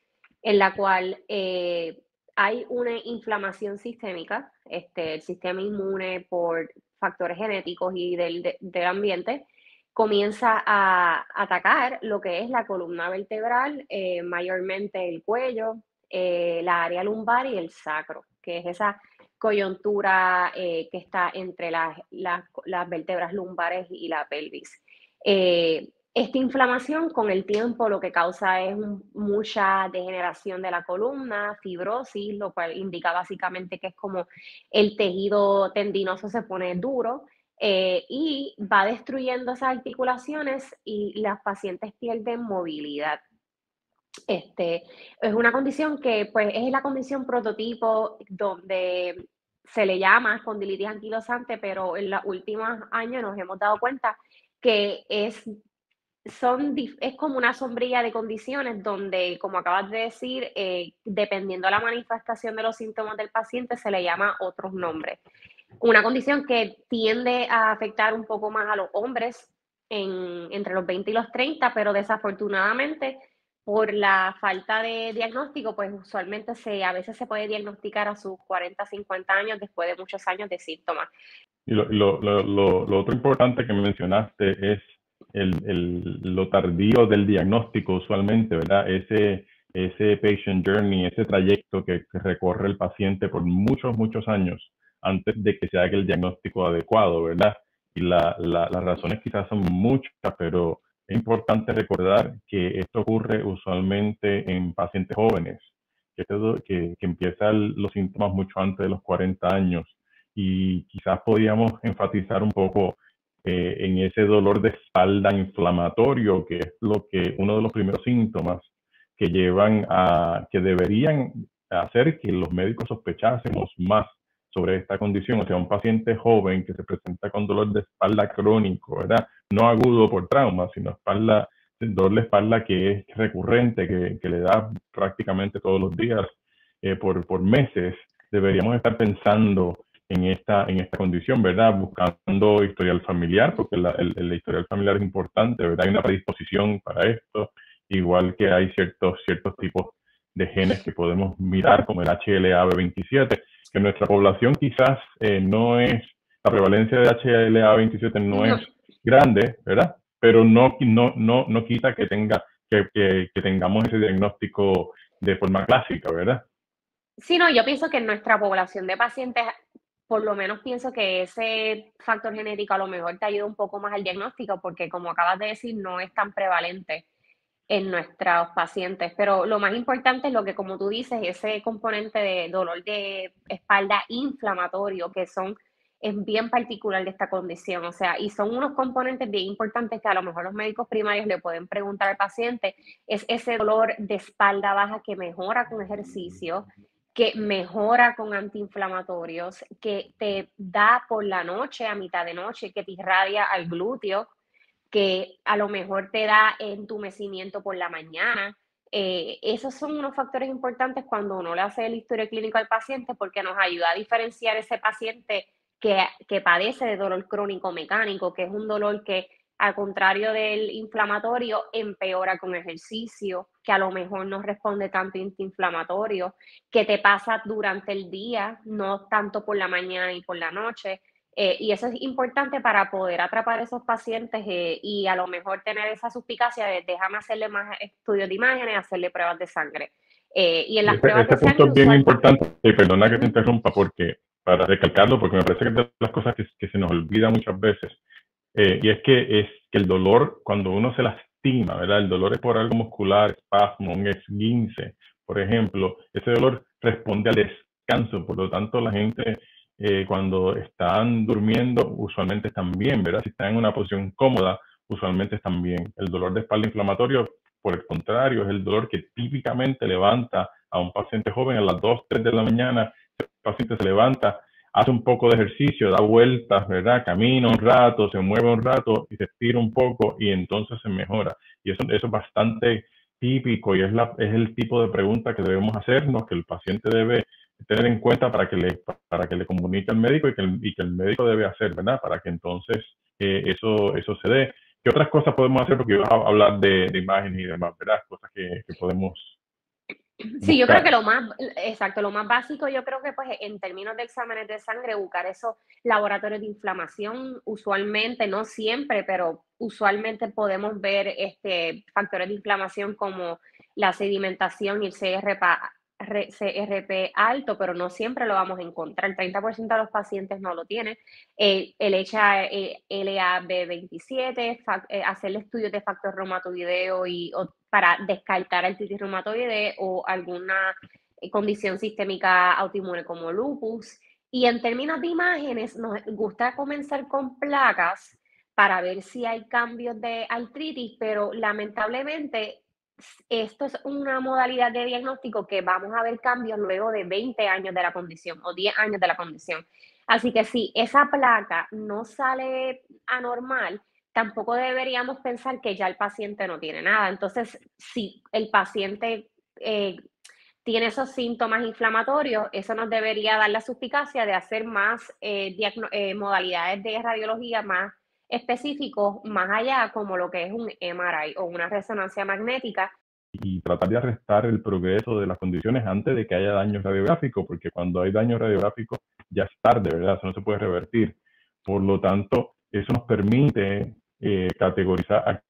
en la cual eh, hay una inflamación sistémica, este, el sistema inmune por factores genéticos y del, ambiente comienza a atacar lo que es la columna vertebral, mayormente el cuello, eh, la área lumbar y el sacro, que es esa coyuntura eh, que está entre las, vértebras lumbares y la pelvis. Eh, esta inflamación con el tiempo lo que causa es mucha degeneración de la columna, fibrosis, lo cual indica básicamente que es como el tejido tendinoso se pone duro, y va destruyendo esas articulaciones y las pacientes pierden movilidad. Este, es una condición que pues, es la condición prototipo donde se le llama espondilitis anquilosante, pero en los últimos años nos hemos dado cuenta que es, como una sombrilla de condiciones donde, como acabas de decir, eh, dependiendo de la manifestación de los síntomas del paciente, se le llama otros nombres. Una condición que tiende a afectar un poco más a los hombres entre los 20 y los 30, pero desafortunadamente por la falta de diagnóstico, pues usualmente se, a veces se puede diagnosticar a sus 40, 50 años después de muchos años de síntomas. Y lo, otro importante que mencionaste es el, lo tardío del diagnóstico usualmente, ¿verdad? Ese, ese patient journey, ese trayecto que, recorre el paciente por muchos, muchos años antes de que se haga el diagnóstico adecuado, ¿verdad? Y las razones quizás son muchas, pero es importante recordar que esto ocurre usualmente en pacientes jóvenes, que, empiezan los síntomas mucho antes de los 40 años y quizás podríamos enfatizar un poco eh, en ese dolor de espalda inflamatorio, que es lo que uno de los primeros síntomas que llevan a que deberían hacer que los médicos sospechásemos más sobre esta condición, o sea, un paciente joven que se presenta con dolor de espalda crónico, ¿verdad? No agudo por trauma, sino espalda, dolor de espalda que es recurrente, que, le da prácticamente todos los días eh, por, meses, deberíamos estar pensando en esta, en esta condición, ¿verdad? Buscando historial familiar, porque la, el, historial familiar es importante, ¿verdad? Hay una predisposición para esto, igual que hay ciertos, ciertos tipos de genes que podemos mirar como el HLA-B27, que en nuestra población quizás eh, no es, la prevalencia de HLA-27 no es grande, ¿verdad? Pero no, no, no, quita que, tenga, que tengamos ese diagnóstico de forma clásica, ¿verdad? Sí, no, yo pienso que en nuestra población de pacientes, por lo menos pienso que ese factor genético a lo mejor te ayuda un poco más al diagnóstico, porque como acabas de decir, no es tan prevalente en nuestros pacientes. Pero lo más importante es lo que, como tú dices, ese componente de dolor de espalda inflamatorio, que son es bien particular de esta condición, o sea, y son unos componentes bien importantes que a lo mejor los médicos primarios le pueden preguntar al paciente, es ese dolor de espalda baja que mejora con ejercicio, que mejora con antiinflamatorios, que te da por la noche, a mitad de noche, que te irradia al glúteo, que a lo mejor te da entumecimiento por la mañana. Eh, esos son unos factores importantes cuando uno le hace el historia clínico al paciente porque nos ayuda a diferenciar ese paciente que, padece de dolor crónico mecánico, que es un dolor que al contrario del inflamatorio, empeora con ejercicio, que a lo mejor no responde tanto antiinflamatorio, que te pasa durante el día, no tanto por la mañana y por la noche, eh, y eso es importante para poder atrapar a esos pacientes eh, y a lo mejor tener esa suspicacia de déjame hacerle más estudios de imágenes, hacerle pruebas de sangre. Eh, y en las este, pruebas este punto es bien importante, y perdona que te interrumpa, porque para recalcarlo, porque me parece que es de las cosas que, se nos olvida muchas veces, y es que, es que el dolor, cuando uno se lastima, ¿verdad? El dolor es por algo muscular, espasmo, un esguince, por ejemplo, ese dolor responde al descanso, por lo tanto la gente eh, cuando están durmiendo, usualmente están bien, ¿verdad? Si están en una posición cómoda, usualmente están bien. El dolor de espalda inflamatorio, por el contrario, es el dolor que típicamente levanta a un paciente joven a las 2, 3 de la mañana. El paciente se levanta, hace un poco de ejercicio, da vueltas, ¿verdad? Camina un rato, se mueve un rato y se estira un poco y entonces se mejora. Y eso, es bastante típico y es, es el tipo de pregunta que debemos hacernos, que el paciente debe tener en cuenta para que le, para que le comunique al médico y que el, médico debe hacer, ¿verdad? Para que entonces eh, eso, eso se dé. ¿Qué otras cosas podemos hacer? Porque vamos a hablar de, imágenes y demás, ¿verdad? Cosas que, podemos... Sí, yo creo que lo más, exacto, lo más básico, yo creo que pues en términos de exámenes de sangre, buscar esos laboratorios de inflamación, usualmente, no siempre, pero usualmente podemos ver este, factores de inflamación como la sedimentación y el CRPA CRP alto, pero no siempre lo vamos a encontrar. El 30% de los pacientes no lo tienen. el hla lab 27 hacer el e eh, estudio de factor reumatoideo y, para descartar artritis reumatoide o alguna eh, condición sistémica autoinmune como lupus. Y en términos de imágenes, nos gusta comenzar con placas para ver si hay cambios de artritis, pero lamentablemente esto es una modalidad de diagnóstico que vamos a ver cambios luego de 20 años de la condición o 10 años de la condición. Así que si esa placa no sale anormal, tampoco deberíamos pensar que ya el paciente no tiene nada. Entonces, si el paciente eh, tiene esos síntomas inflamatorios, eso nos debería dar la suspicacia de hacer más eh, eh, modalidades de radiología más específicos más allá, como lo que es un MRI o una resonancia magnética. Y tratar de arrestar el progreso de las condiciones antes de que haya daño radiográfico, porque cuando hay daño radiográfico ya es tarde, ¿verdad? Eso no se puede revertir. Por lo tanto, eso nos permite eh, categorizar,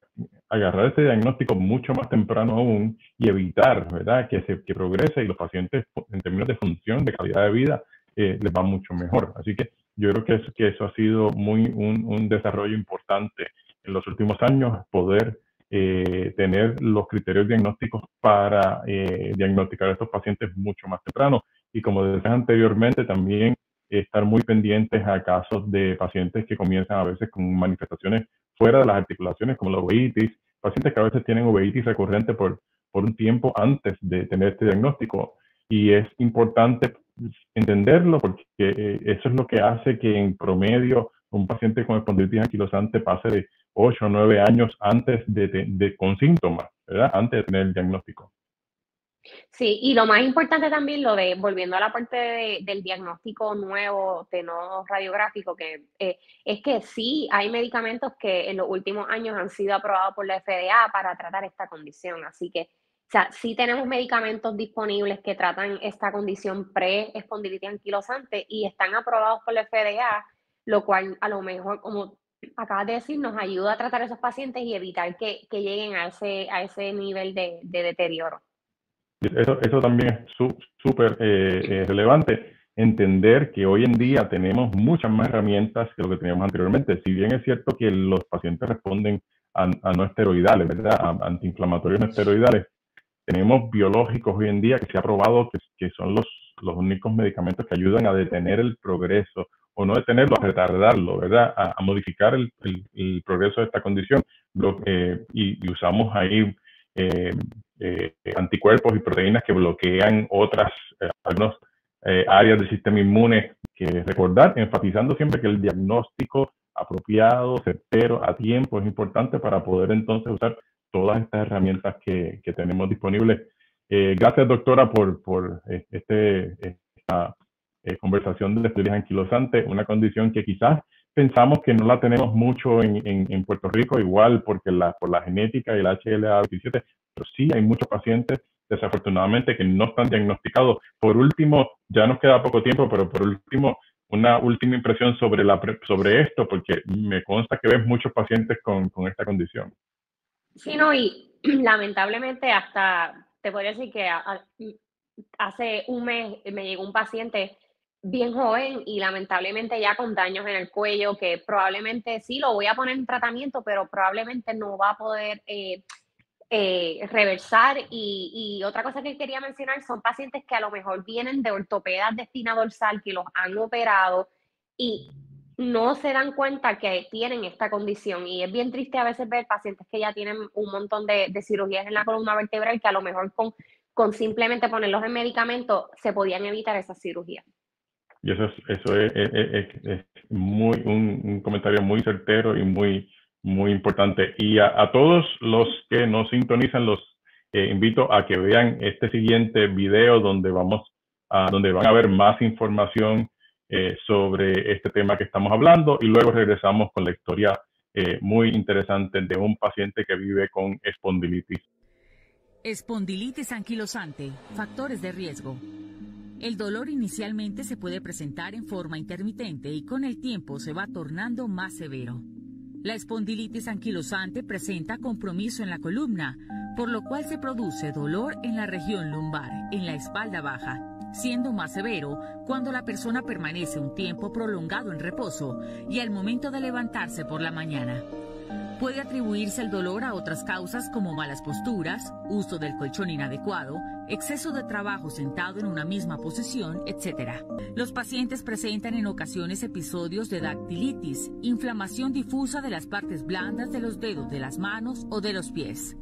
agarrar este diagnóstico mucho más temprano aún y evitar, ¿verdad?, que, se, que progrese y los pacientes, en términos de función, de calidad de vida, eh, les va mucho mejor. Así que yo creo que, que eso ha sido muy un, desarrollo importante en los últimos años, poder eh, tener los criterios diagnósticos para eh, diagnosticar a estos pacientes mucho más temprano. Y como decía anteriormente, también estar muy pendientes a casos de pacientes que comienzan a veces con manifestaciones fuera de las articulaciones, como la uveitis, pacientes que a veces tienen uveitis recurrente por, por un tiempo antes de tener este diagnóstico y es importante entenderlo porque eh, eso es lo que hace que en promedio un paciente con espondilitis anquilosante pase de 8 o 9 años antes de, con síntomas, ¿verdad? Antes de tener el diagnóstico. Sí, y lo más importante también, lo de, volviendo a la parte del diagnóstico nuevo de no radiográfico, que eh, es que sí hay medicamentos que en los últimos años han sido aprobados por la FDA para tratar esta condición. Así que o sea, sí tenemos medicamentos disponibles que tratan esta condición pre-espondilitis anquilosante y están aprobados por la FDA, lo cual a lo mejor, como acabas de decir, nos ayuda a tratar a esos pacientes y evitar que, lleguen a ese, a ese nivel de, deterioro. Eso, también es súper eh, eh, relevante, entender que hoy en día tenemos muchas más herramientas que lo que teníamos anteriormente. Si bien es cierto que los pacientes responden a, a no esteroidales, ¿verdad? A antiinflamatorios no esteroidales, tenemos biológicos hoy en día que se ha probado que, son los, los únicos medicamentos que ayudan a detener el progreso, o no detenerlo, a retardarlo, ¿verdad? A, modificar el, progreso de esta condición. Eh, y, usamos ahí eh, eh, anticuerpos y proteínas que bloquean otras, áreas del sistema inmune. Que recordar, enfatizando siempre que el diagnóstico apropiado, certero, a tiempo es importante para poder entonces usar todas estas herramientas que, tenemos disponibles. Eh, gracias, doctora, por, eh, este, esta eh, conversación de estudios anquilosantes, una condición que quizás pensamos que no la tenemos mucho en, Puerto Rico, igual porque la, por la genética y el hla 17 pero sí hay muchos pacientes desafortunadamente que no están diagnosticados. Por último, ya nos queda poco tiempo, pero por último, una última impresión sobre, la, sobre esto, porque me consta que ves muchos pacientes con esta condición. Sí, no, y (clears throat) lamentablemente hasta, te podría decir que hace un mes me llegó un paciente bien joven y lamentablemente ya con daños en el cuello, que probablemente sí lo voy a poner en tratamiento, pero probablemente no va a poder eh, eh, reversar. Y, otra cosa que quería mencionar son pacientes que a lo mejor vienen de ortopedas de espina dorsal, que los han operado y no se dan cuenta que tienen esta condición y es bien triste a veces ver pacientes que ya tienen un montón de, cirugías en la columna vertebral que a lo mejor con, con simplemente ponerlos en medicamento se podían evitar esas cirugías. Y eso es, muy, un, comentario muy certero y muy, muy importante. Y a, todos los que nos sintonizan, los eh, invito a que vean este siguiente video donde vamos a, donde van a ver más información eh, sobre este tema que estamos hablando y luego regresamos con la historia eh, muy interesante de un paciente que vive con espondilitis. Espondilitis anquilosante, factores de riesgo. El dolor inicialmente se puede presentar en forma intermitente y con el tiempo se va tornando más severo. La espondilitis anquilosante presenta compromiso en la columna, por lo cual se produce dolor en la región lumbar, en la espalda baja, siendo más severo cuando la persona permanece un tiempo prolongado en reposo y al momento de levantarse por la mañana. Puede atribuirse el dolor a otras causas como malas posturas, uso del colchón inadecuado, exceso de trabajo sentado en una misma posición, etc. Los pacientes presentan en ocasiones episodios de dactilitis, inflamación difusa de las partes blandas de los dedos de las manos o de los pies.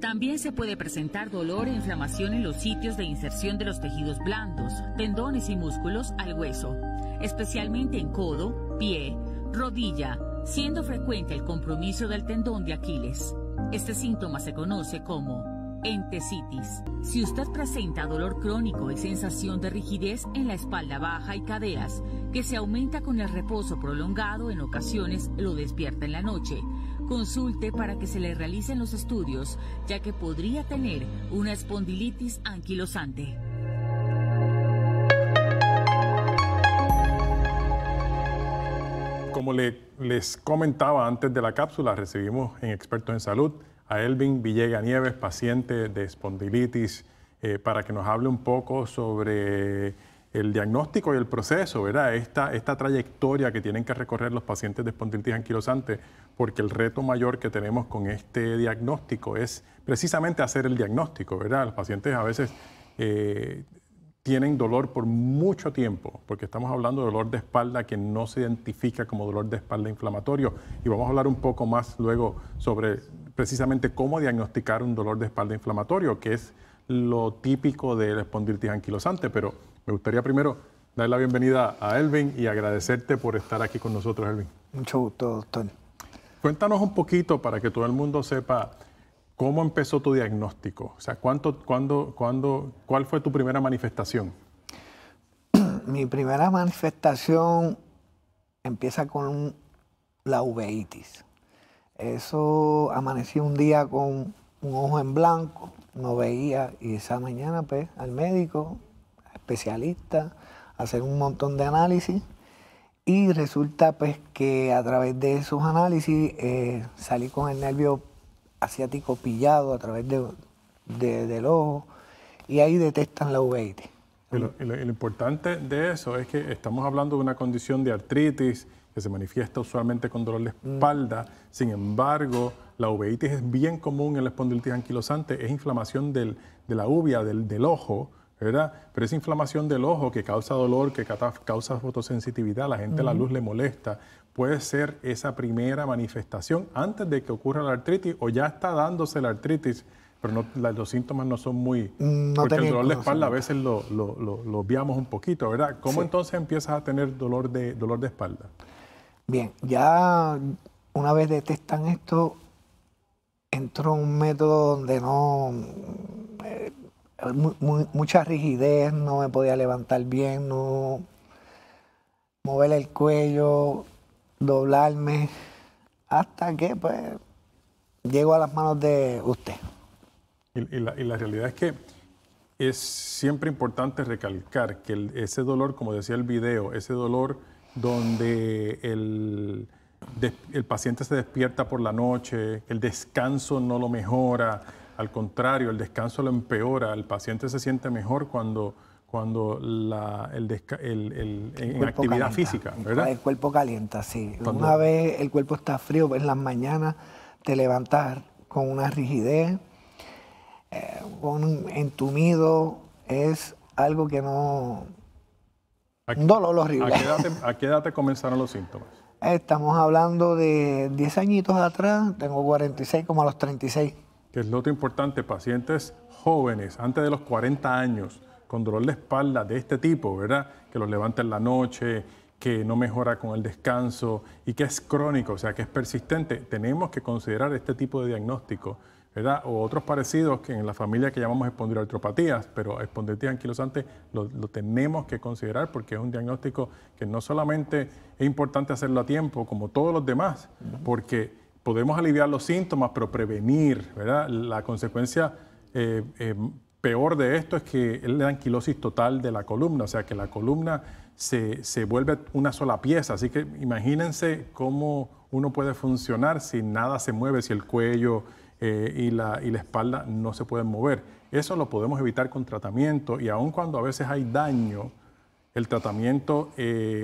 También se puede presentar dolor e inflamación en los sitios de inserción de los tejidos blandos, tendones y músculos al hueso, especialmente en codo, pie, rodilla, siendo frecuente el compromiso del tendón de Aquiles. Este síntoma se conoce como entesitis. Si usted presenta dolor crónico y sensación de rigidez en la espalda baja y caderas, que se aumenta con el reposo prolongado, en ocasiones lo despierta en la noche, Consulte para que se le realicen los estudios, ya que podría tener una espondilitis anquilosante. Como les comentaba antes de la cápsula, recibimos en Expertos en Salud a Elvin Villega Nieves, paciente de espondilitis, eh, para que nos hable un poco sobre el diagnóstico y el proceso, ¿verdad? Esta, trayectoria que tienen que recorrer los pacientes de espondilitis anquilosante, porque el reto mayor que tenemos con este diagnóstico es precisamente hacer el diagnóstico, ¿verdad? Los pacientes a veces eh, tienen dolor por mucho tiempo, porque estamos hablando de dolor de espalda que no se identifica como dolor de espalda inflamatorio, y vamos a hablar un poco más luego sobre precisamente cómo diagnosticar un dolor de espalda inflamatorio, que es lo típico de la espondilitis anquilosante, pero me gustaría primero dar la bienvenida a Elvin y agradecerte por estar aquí con nosotros, Elvin. Mucho gusto, doctor. Cuéntanos un poquito para que todo el mundo sepa cómo empezó tu diagnóstico. O sea, ¿cuánto, cuándo, cuándo, ¿cuál fue tu primera manifestación? (clears throat) Mi primera manifestación empieza con la uveitis. Eso amanecí un día con un ojo en blanco, no veía y esa mañana pues al médico especialista, hacer un montón de análisis y resulta pues que a través de esos análisis eh, salí con el nervio asiático pillado a través de, del ojo y ahí detectan la uveitis. lo, importante de eso es que estamos hablando de una condición de artritis que se manifiesta usualmente con dolor de mm. espalda. Sin embargo, la uveitis es bien común en la espondilitis anquilosante, es inflamación del, de la uvia del, del ojo, ¿verdad? Pero esa inflamación del ojo que causa dolor, que causa fotosensitividad, la gente a la luz le molesta, puede ser esa primera manifestación antes de que ocurra la artritis o ya está dándose la artritis, pero los síntomas no son muy... Mm, no porque el dolor de espalda a veces lo, lo, viamos un poquito, ¿verdad? ¿Cómo entonces empiezas a tener dolor de, dolor de espalda? Bien, ya una vez detectan esto, entró un método donde no... Eh, mucha rigidez, no me podía levantar bien, no mover el cuello, doblarme, hasta que pues llego a las manos de usted. Y, la, realidad es que es siempre importante recalcar que ese dolor, como decía el video, ese dolor donde el, el paciente se despierta por la noche, el descanso no lo mejora, al contrario, el descanso lo empeora. El paciente se siente mejor cuando, cuando la, en actividad física, ¿verdad? El cuerpo calienta, sí. Una vez el cuerpo está frío, pues, en las mañanas te levantas con una rigidez, con eh, un entumido, es algo que no... un dolor horrible. ¿a qué, ¿A qué edad te comenzaron los síntomas? Estamos hablando de 10 añitos atrás, tengo 46 como a los 36 que es lo importante, pacientes jóvenes, antes de los 40 años, con dolor de espalda de este tipo, ¿verdad? Que los levanta en la noche, que no mejora con el descanso y que es crónico, o sea, que es persistente, tenemos que considerar este tipo de diagnóstico, ¿verdad? O otros parecidos que en la familia que llamamos espondiloartropatías, pero espondilitis anquilosante lo tenemos que considerar porque es un diagnóstico que no solamente es importante hacerlo a tiempo, como todos los demás, porque podemos aliviar los síntomas, pero prevenir, ¿verdad? La consecuencia eh, eh, peor de esto es que es la anquilosis total de la columna, o sea que la columna se, se, vuelve una sola pieza, así que imagínense cómo uno puede funcionar si nada se mueve, si el cuello eh, y, la, y la espalda no se pueden mover. Eso lo podemos evitar con tratamiento y aun cuando a veces hay daño, el tratamiento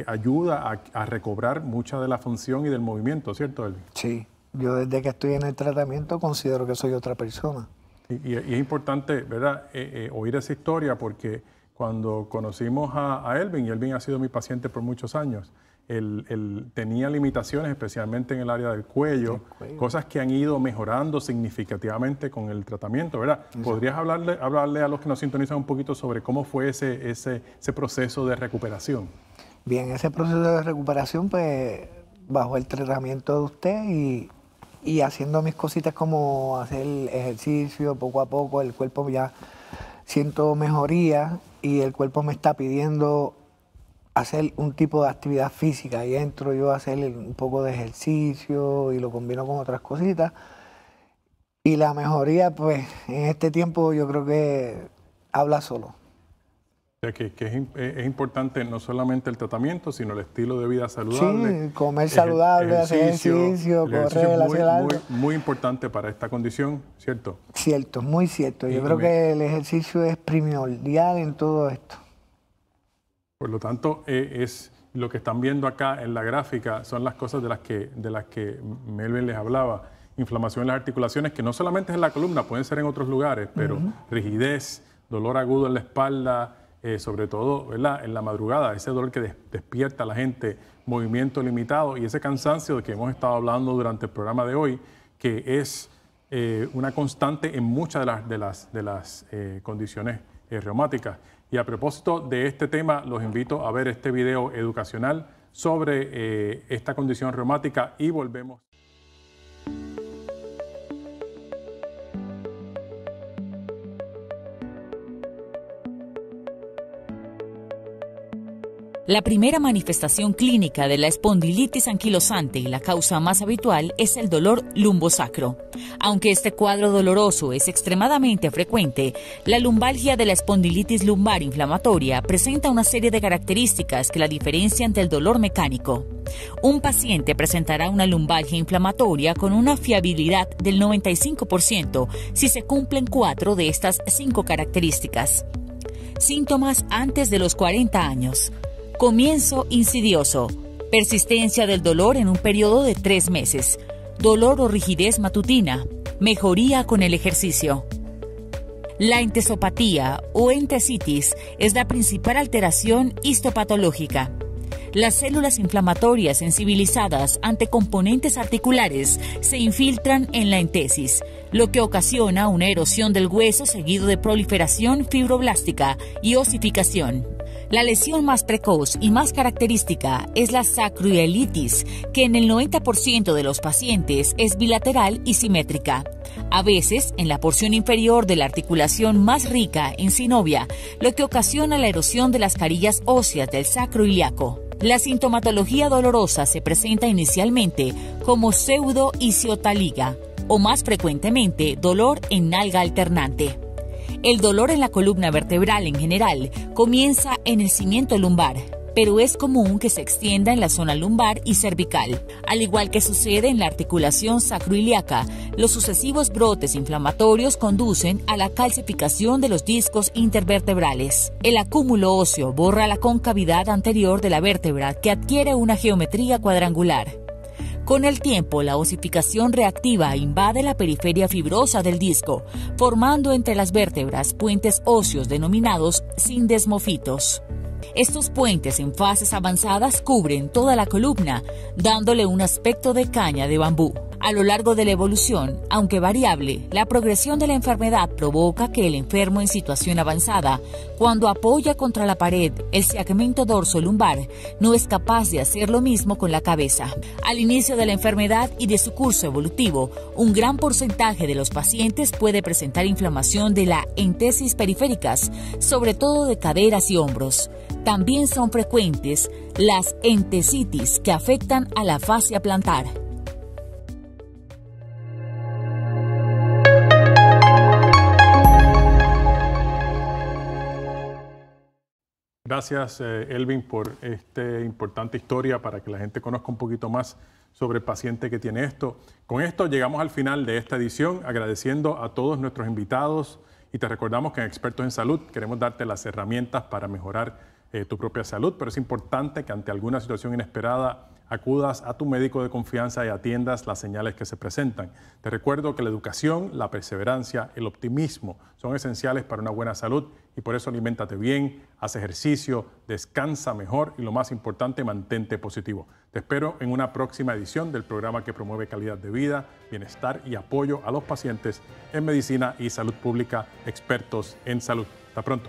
ayuda a, recobrar mucha de la función y del movimiento, ¿cierto, Elvin? Sí, yo desde que estoy en el tratamiento considero que soy otra persona. Y, es importante, ¿verdad?, eh, eh, oír esa historia porque cuando conocimos a, Elvin, y Elvin ha sido mi paciente por muchos años, él, tenía limitaciones, especialmente en el área del cuello, cosas que han ido mejorando significativamente con el tratamiento, ¿verdad? ¿Podrías hablarle, hablarle a los que nos sintonizan un poquito sobre cómo fue ese, ese, ese proceso de recuperación? Bien, ese proceso de recuperación, pues, bajo el tratamiento de usted y y haciendo mis cositas como hacer ejercicio poco a poco, el cuerpo ya siento mejoría y el cuerpo me está pidiendo hacer un tipo de actividad física y entro yo a hacer un poco de ejercicio y lo combino con otras cositas. Y la mejoría, pues en este tiempo yo creo que habla solo. O sea, que, eh, es, importante no solamente el tratamiento, sino el estilo de vida saludable. Sí, comer saludable, hacer ejercicio, correr, hacer muy, algo. Muy, importante para esta condición, ¿cierto? Cierto, muy cierto. Yo creo que el ejercicio es primordial en todo esto. Por lo tanto, eh, es lo que están viendo acá en la gráfica son las cosas de las que, de las que Melvin les hablaba. Inflamación en las articulaciones, que no solamente es en la columna, pueden ser en otros lugares, pero rigidez, dolor agudo en la espalda, eh, sobre todo en la madrugada, ese dolor que despierta a la gente, movimiento limitado y ese cansancio de que hemos estado hablando durante el programa de hoy, que es eh, una constante en muchas de las, de las, de las eh, condiciones reumáticas. Y a propósito de este tema, los invito a ver este video educacional sobre esta condición reumática y volvemos. La primera manifestación clínica de la espondilitis anquilosante y la causa más habitual es el dolor lumbosacro. Aunque este cuadro doloroso es extremadamente frecuente, la lumbalgia de la espondilitis lumbar inflamatoria presenta una serie de características que la diferencian del dolor mecánico. Un paciente presentará una lumbalgia inflamatoria con una fiabilidad del 95% si se cumplen cuatro de estas cinco características. Síntomas antes de los 40 años Comienzo insidioso. Persistencia del dolor en un periodo de tres meses. Dolor o rigidez matutina. Mejoría con el ejercicio. La entesopatía o entesitis es la principal alteración histopatológica. Las células inflamatorias sensibilizadas ante componentes articulares se infiltran en la entesis, lo que ocasiona una erosión del hueso seguido de proliferación fibroblástica y osificación. La lesión más precoz y más característica es la sacroiliitis, que en el 90% de los pacientes es bilateral y simétrica. A veces, en la porción inferior de la articulación más rica en sinovia, lo que ocasiona la erosión de las carillas óseas del sacro La sintomatología dolorosa se presenta inicialmente como pseudo o más frecuentemente dolor en nalga alternante. El dolor en la columna vertebral en general comienza en el cimiento lumbar, pero es común que se extienda en la zona lumbar y cervical. Al igual que sucede en la articulación sacroiliaca, los sucesivos brotes inflamatorios conducen a la calcificación de los discos intervertebrales. El acúmulo óseo borra la concavidad anterior de la vértebra que adquiere una geometría cuadrangular. Con el tiempo, la osificación reactiva invade la periferia fibrosa del disco, formando entre las vértebras puentes óseos denominados sindesmofitos. Estos puentes en fases avanzadas cubren toda la columna, dándole un aspecto de caña de bambú. A lo largo de la evolución, aunque variable, la progresión de la enfermedad provoca que el enfermo en situación avanzada, cuando apoya contra la pared el segmento dorso-lumbar, no es capaz de hacer lo mismo con la cabeza. Al inicio de la enfermedad y de su curso evolutivo, un gran porcentaje de los pacientes puede presentar inflamación de la entesis periféricas, sobre todo de caderas y hombros. También son frecuentes las entesitis que afectan a la fascia plantar. Gracias, eh, Elvin, por esta importante historia para que la gente conozca un poquito más sobre el paciente que tiene esto. Con esto llegamos al final de esta edición, agradeciendo a todos nuestros invitados y te recordamos que en Expertos en Salud queremos darte las herramientas para mejorar eh, tu propia salud, pero es importante que ante alguna situación inesperada acudas a tu médico de confianza y atiendas las señales que se presentan. Te recuerdo que la educación, la perseverancia, el optimismo son esenciales para una buena salud y por eso alimentate bien, haz ejercicio, descansa mejor y lo más importante, mantente positivo. Te espero en una próxima edición del programa que promueve calidad de vida, bienestar y apoyo a los pacientes en medicina y salud pública, expertos en salud. Hasta pronto.